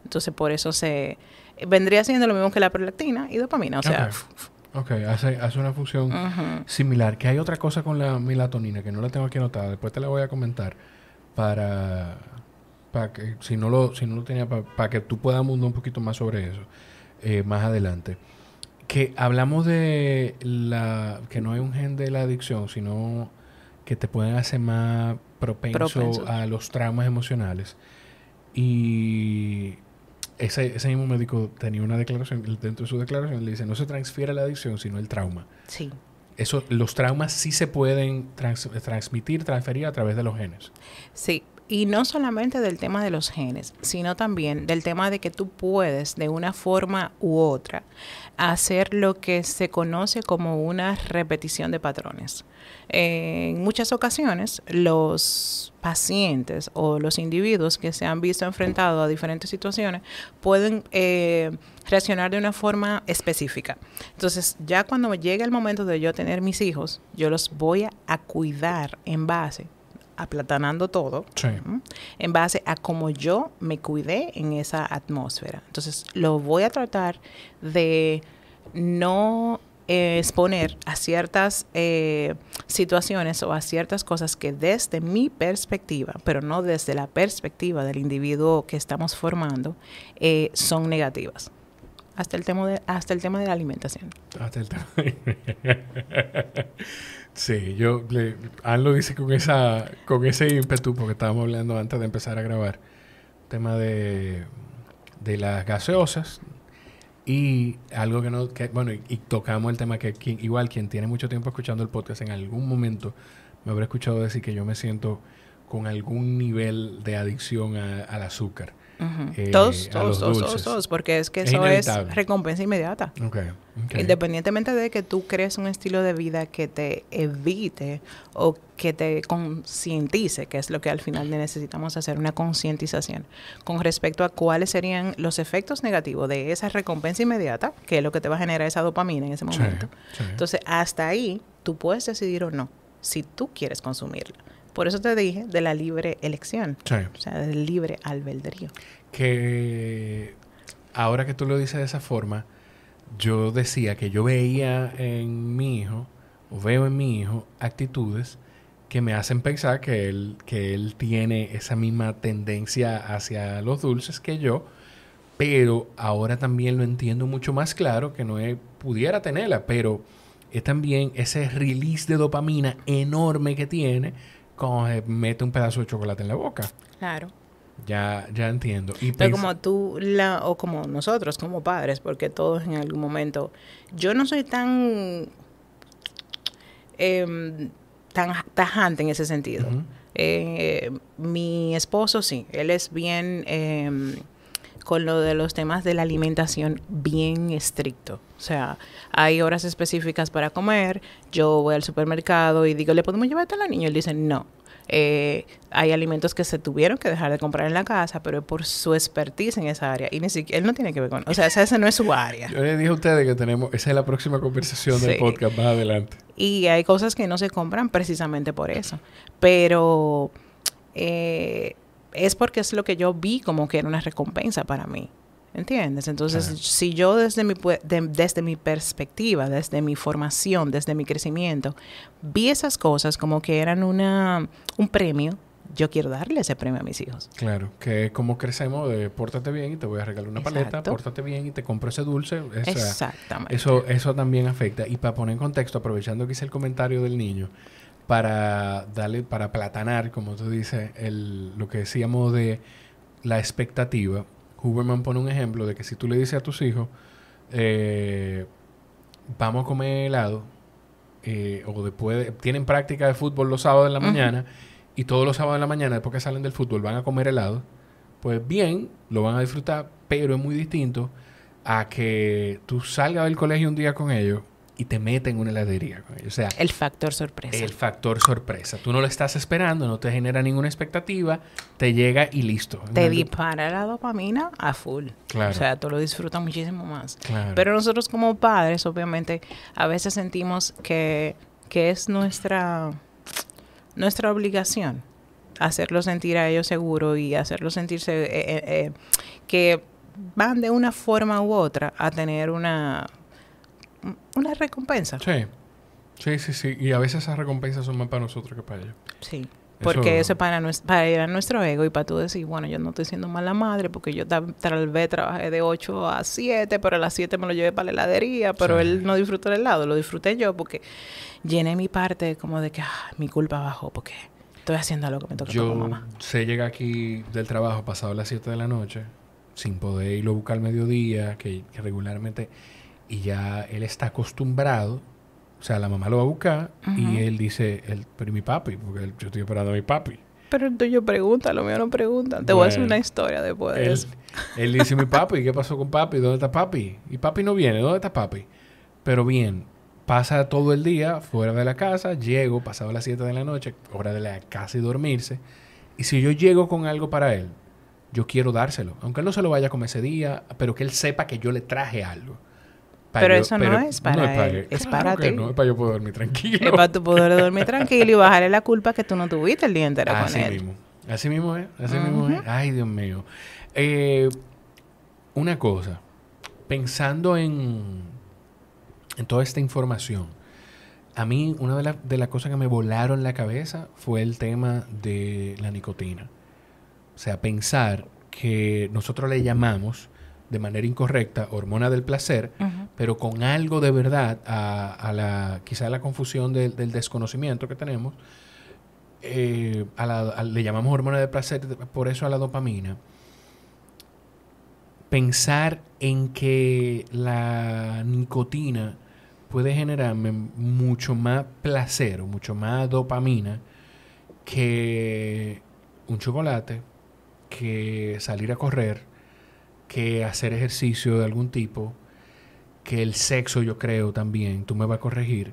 Entonces, por eso se. Vendría siendo lo mismo que la prolactina y dopamina. O sea. Ok, Hace, hace, una función similar. Que hay otra cosa con la melatonina que no la tengo aquí anotada. Después te la voy a comentar para. para que, si, no lo, si no lo tenía, para, que tú puedas mundo un poquito más sobre eso eh, más adelante. Que hablamos de la. que no hay un gen de la adicción, sino que te pueden hacer más propenso. a los traumas emocionales. Y ese, ese, mismo médico tenía una declaración, dentro de su declaración le dice, no se transfiere la adicción, sino el trauma. Sí. Eso, los traumas sí se pueden transmitir, transferir a través de los genes. Sí, y no solamente del tema de los genes, sino también del tema de que tú puedes, de una forma u otra, hacer lo que se conoce como una repetición de patrones. En muchas ocasiones, los pacientes o los individuos que se han visto enfrentados a diferentes situaciones pueden eh, reaccionar de una forma específica. Entonces, ya cuando llegue el momento de yo tener mis hijos, yo los voy a cuidar en base aplatanando todo en base a cómo yo me cuidé en esa atmósfera. Entonces, lo voy a tratar de no eh, exponer a ciertas eh, situaciones o a ciertas cosas que desde mi perspectiva, pero no desde la perspectiva del individuo que estamos formando, eh, son negativas. Hasta el, tema de, hasta el tema de la alimentación. Hasta [laughs] Sí, yo le, lo dice con esa con ese ímpetu porque estábamos hablando antes de empezar a grabar tema de, las gaseosas y algo que no bueno y, tocamos el tema que igual quien tiene mucho tiempo escuchando el podcast en algún momento me habrá escuchado decir que yo me siento con algún nivel de adicción al azúcar eh, todos, todos, todos, todos, porque es que eso es recompensa inmediata. Independientemente de que tú crees un estilo de vida que te evite o que te concientice, que es lo que al final necesitamos hacer, una concientización con respecto a cuáles serían los efectos negativos de esa recompensa inmediata, que es lo que te va a generar esa dopamina en ese momento. Entonces, hasta ahí tú puedes decidir o no si tú quieres consumirla. Por eso te dije de la libre elección, o sea, del libre albedrío. Que ahora que tú lo dices de esa forma, yo decía que yo veía en mi hijo, o veo en mi hijo, actitudes que me hacen pensar que él, que él tiene esa misma tendencia hacia los dulces que yo, pero ahora también lo entiendo mucho más claro que no pudiera tenerla, pero es también ese release de dopamina enorme que tiene como se mete un pedazo de chocolate en la boca. Claro. Ya, ya entiendo. Pero como tú o como nosotros, como padres, porque todos en algún momento, yo no soy tan, em, tan tajante en ese sentido. Eh, mi esposo sí, él es bien... Em, con lo de los temas de la alimentación bien estricto. O sea, hay horas específicas para comer, yo voy al supermercado y digo, ¿le podemos llevar a los niños? Y él dice, no. Eh, hay alimentos que se tuvieron que dejar de comprar en la casa, pero es por su expertise en esa área. Y ni siquiera, él no tiene que ver con... O sea, esa, no es su área. Yo les dije a ustedes que tenemos... Esa es la próxima conversación del podcast más adelante. Y hay cosas que no se compran precisamente por eso. Pero... Eh, es porque es lo que yo vi como que era una recompensa para mí. ¿Entiendes? Entonces, si yo desde mi, desde mi perspectiva, desde mi formación, desde mi crecimiento, vi esas cosas como que eran una, un premio, yo quiero darle ese premio a mis hijos. Claro, que como crecemos de pórtate bien y te voy a regalar una paleta, pórtate bien y te compro ese dulce. Exactamente. Eso, eso también afecta. Y para poner en contexto, aprovechando que hice el comentario del niño, para darle, para platanar, como tú dices, lo que decíamos de la expectativa. Huberman pone un ejemplo de que si tú le dices a tus hijos, eh, vamos a comer helado, eh, o después tienen práctica de fútbol los sábados de la mañana, y todos los sábados de la mañana, después que salen del fútbol, van a comer helado, pues bien, lo van a disfrutar, pero es muy distinto a que tú salgas del colegio un día con ellos y te meten en una heladería. O sea, el factor sorpresa. El factor sorpresa. Tú no lo estás esperando, no te genera ninguna expectativa, te llega y listo. Te dispara la dopamina a full. Claro. O sea, tú lo disfrutas muchísimo más. Pero nosotros como padres, obviamente, a veces sentimos que, es nuestra, nuestra obligación hacerlo sentir a ellos seguro y hacerlo sentirse eh, eh, eh, que van de una forma u otra a tener una una recompensa. Sí. Sí, sí, sí. Y a veces esas recompensas son más para nosotros que para ellos. Sí. Porque eso, es para, para ir a nuestro ego y para tú decir, bueno, yo no estoy siendo mala madre porque yo tal vez trabajé de 8 a 7, pero a las 7 me lo llevé para la heladería, pero él no disfrutó del helado, lo disfruté yo porque llené mi parte como de que ah, mi culpa bajó porque estoy haciendo algo... que me toca como mamá. Yo Se llega aquí del trabajo pasado a las 7 de la noche sin poder irlo buscar al mediodía, que regularmente y ya él está acostumbrado. O sea, la mamá lo va a buscar y él dice, el pero mi papi? Porque yo estoy esperando a mi papi. Pero entonces yo pregunta, lo mío no pregunta. Te voy a hacer una historia después de él, dice, mi papi, ¿qué pasó con papi? ¿Dónde está papi? Y papi no viene, ¿dónde está papi? Pero bien, pasa todo el día fuera de la casa, llego, pasado las 7 de la noche, hora de la casa dormirse. Y si yo llego con algo para él, yo quiero dárselo. Aunque él no se lo vaya a comer ese día, pero que él sepa que yo le traje algo pero eso no es para, es para ti. No es para yo poder dormir tranquilo. Es para tú poder dormir tranquilo y bajarle la culpa que tú no tuviste el día entero Así con él. Mismo. Así mismo es. Así mismo es. Ay, Dios mío. Eh, una cosa. Pensando en, toda esta información, a mí una de, de las cosas que me volaron la cabeza fue el tema de la nicotina. O sea, pensar que nosotros le llamamos de manera incorrecta, hormona del placer, pero con algo de verdad a, la, quizá a la confusión del, desconocimiento que tenemos, eh, a la, le llamamos hormona del placer, por eso a la dopamina. Pensar en que la nicotina puede generarme mucho más placer, o mucho más dopamina que un chocolate, que salir a correr, que hacer ejercicio de algún tipo, que el sexo yo creo también, tú me vas a corregir,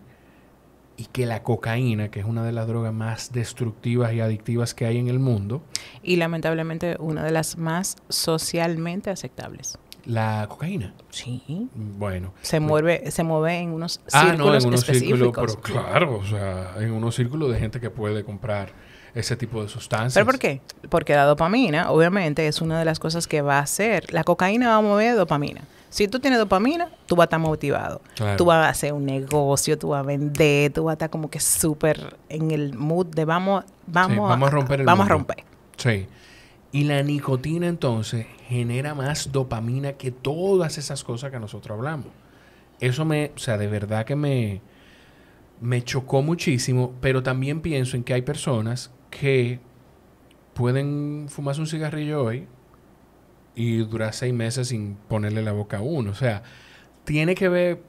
y que la cocaína, que es una de las drogas más destructivas y adictivas que hay en el mundo. Y lamentablemente una de las más socialmente aceptables. ¿La cocaína? Sí. Bueno. Se mueve, se mueve en unos ah, círculos pero claro, o sea, en unos círculos de gente que puede comprar ese tipo de sustancias. ¿Pero por qué? Porque la dopamina, obviamente, es una de las cosas que va a hacer. La cocaína va a mover dopamina. Si tú tienes dopamina, tú vas a estar motivado. Tú vas a hacer un negocio, tú vas a vender, tú vas a estar como que súper en el mood de vamos, vamos, vamos a, romper. El vamos a romper. Sí. Y la nicotina entonces genera más dopamina que todas esas cosas que nosotros hablamos. Eso me, o sea, de verdad que me, me chocó muchísimo, pero también pienso en que hay personas que pueden fumarse un cigarrillo hoy y durar seis meses sin ponerle la boca a uno. O sea, tiene que ver,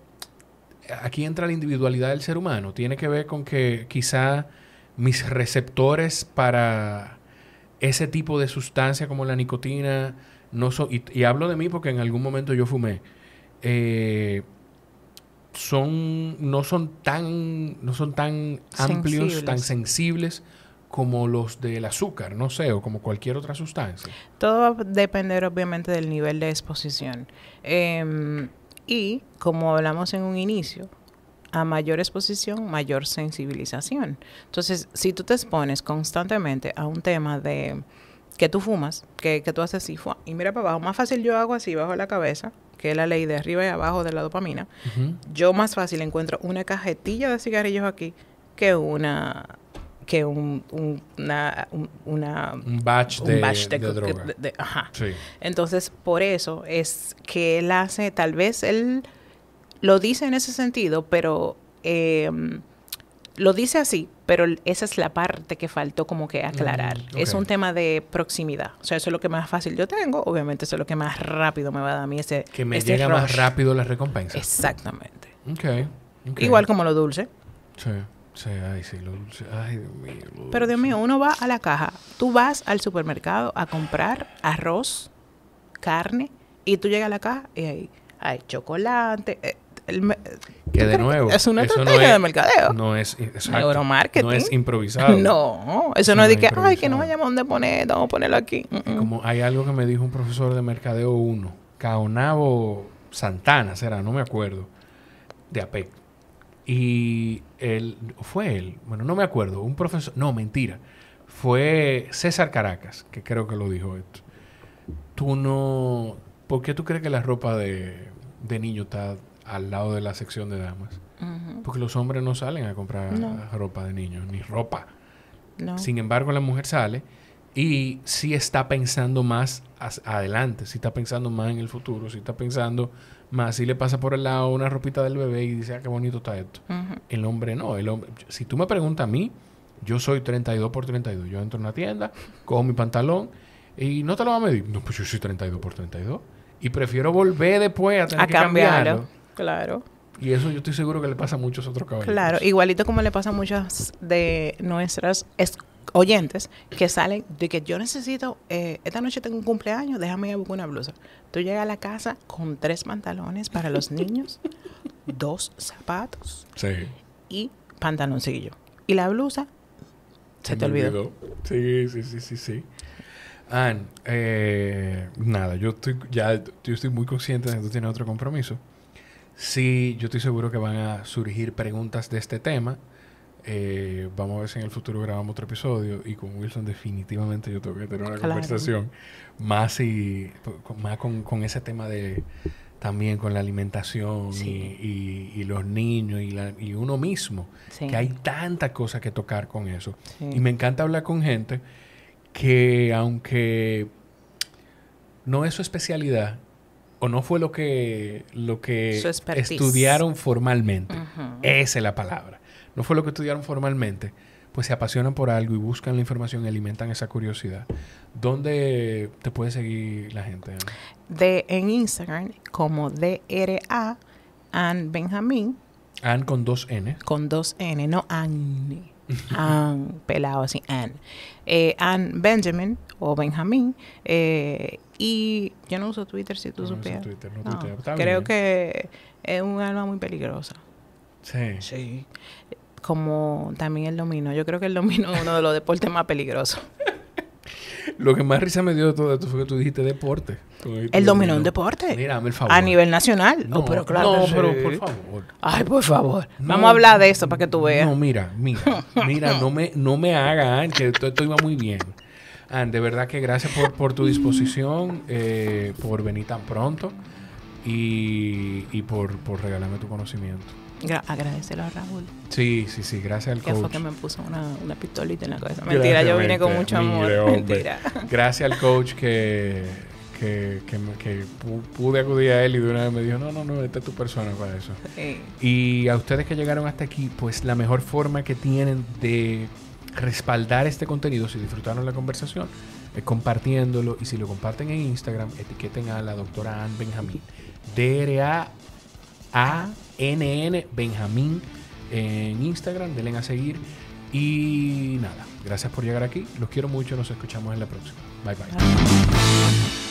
aquí entra la individualidad del ser humano, tiene que ver con que quizá mis receptores para ese tipo de sustancia como la nicotina, no son, y, hablo de mí porque en algún momento yo fumé, eh, son, no son tan, no son tan amplios, tan sensibles como los del azúcar, no sé, o como cualquier otra sustancia? Todo va a depender obviamente del nivel de exposición. Em, y como hablamos en un inicio, a mayor exposición, mayor sensibilización. Entonces, si tú te expones constantemente a un tema de que tú fumas, que, tú haces así, y mira para abajo, más fácil yo hago así, bajo la cabeza, que es la ley de arriba y abajo de la dopamina, yo más fácil encuentro una cajetilla de cigarrillos aquí que una que un, una, batch de, droga. Entonces, por eso es que él hace, tal vez él lo dice en ese sentido, pero em, lo dice así, pero esa es la parte que faltó como que mm, aclarar. Es un tema de proximidad. O sea, eso es lo que más fácil yo tengo. Obviamente, eso es lo que más rápido me va a dar a mí ese. Que me llega más rápido la recompensa. Exactamente. Igual como lo dulce. Sí. Pero Dios mío, uno va a la caja, tú vas al supermercado a comprar arroz, carne, y tú llegas a la caja y ahí hay chocolate. Eh, que de nuevo. es una estrategia de mercadeo. No es. No es improvisado. no, eso no, es de que, ay, que no a dónde poner, vamos a ponerlo aquí. Como hay algo que me dijo un profesor de mercadeo 1, Caonabo Santana, será, no me acuerdo, de APEC y él, fue él, bueno, no me acuerdo, un profesor, no, mentira, fue César Caracas, que creo que lo dijo esto. Tú no, ¿por qué tú crees que la ropa de, niño está al lado de la sección de damas? Porque los hombres no salen a comprar ropa de niños, ni ropa. Sin embargo, la mujer sale y sí está pensando más adelante, sí está pensando más en el futuro, sí está pensando más si le pasa por el lado una ropita del bebé y dice, ah, qué bonito está esto. El hombre no. El hombre, si tú me preguntas a mí, yo soy 32 por 32. Yo entro en una tienda, cojo mi pantalón y no te lo va a medir. No, pues yo soy 32 por 32. Y prefiero volver después a tener que cambiarlo. Claro. Y eso yo estoy seguro que le pasa a muchos otros caballeros. Claro, igualito como le pasa a muchas de nuestras escuelas oyentes que salen de que yo necesito, eh, esta noche tengo un cumpleaños, déjame ir a buscar una blusa. Tú llegas a la casa con tres pantalones para los niños, [laughs] dos zapatos y pantaloncillo. Y la blusa se, te olvidó. Sí, sí, sí, sí, sí. Ann, eh, nada, yo estoy, ya, yo estoy muy consciente de que tú tienes otro compromiso. Sí, yo estoy seguro que van a surgir preguntas de este tema eh, vamos a ver si en el futuro grabamos otro episodio. Y con Wilson, definitivamente yo tengo que tener una conversación más y con, ese tema de también con la alimentación y, los niños y, uno mismo. Que hay tanta cosa que tocar con eso. Y me encanta hablar con gente que, aunque no es su especialidad, o no fue lo que, lo que estudiaron formalmente. Esa es la palabra no fue lo que estudiaron formalmente, pues se apasionan por algo y buscan la información y alimentan esa curiosidad. ¿Dónde te puede seguir la gente? De, en Instagram como D-R-A, and Benjamín. Ann con dos N. Con dos N, no Anne. [laughs] Ann, pelado así, Ann. Eh, Ann Benjamin o Benjamín. Eh, y yo no uso Twitter si tú no Twitter, no, Twitter. creo que es un alma muy peligrosa. Sí. Sí como también el dominó. Yo creo que el dominó es uno de los deportes más peligrosos. [laughs] Lo que más risa me dio de todo esto fue que tú dijiste deporte. el dominó es un deporte. Mira, A nivel nacional. Oh, no, pero claro. No, por favor. Ay, por favor. Vamos a hablar de eso para que tú veas. No, mira, mira. [laughs] Mira, no me, no me hagan, que esto, iba muy bien. de verdad que gracias por, por tu disposición, eh, por venir tan pronto y, y por, por regalarme tu conocimiento agradecerlo a Raúl. Sí, sí, sí, gracias al que coach. fue que me puso una, una pistolita en la cabeza. Mentira, yo vine con mucho amor. Mentira. Gracias al coach que, que, pude acudir a él y de una vez me dijo, no, no, no, esta es tu persona para eso. Y a ustedes que llegaron hasta aquí, pues la mejor forma que tienen de respaldar este contenido, si disfrutaron la conversación, es compartiéndolo y si lo comparten en Instagram, etiqueten a la doctora Ann Benjamín. DRA. A NN Benjamín en Instagram, denle a seguir. Y nada, gracias por llegar aquí. Los quiero mucho, nos escuchamos en la próxima. bye. bye. bye.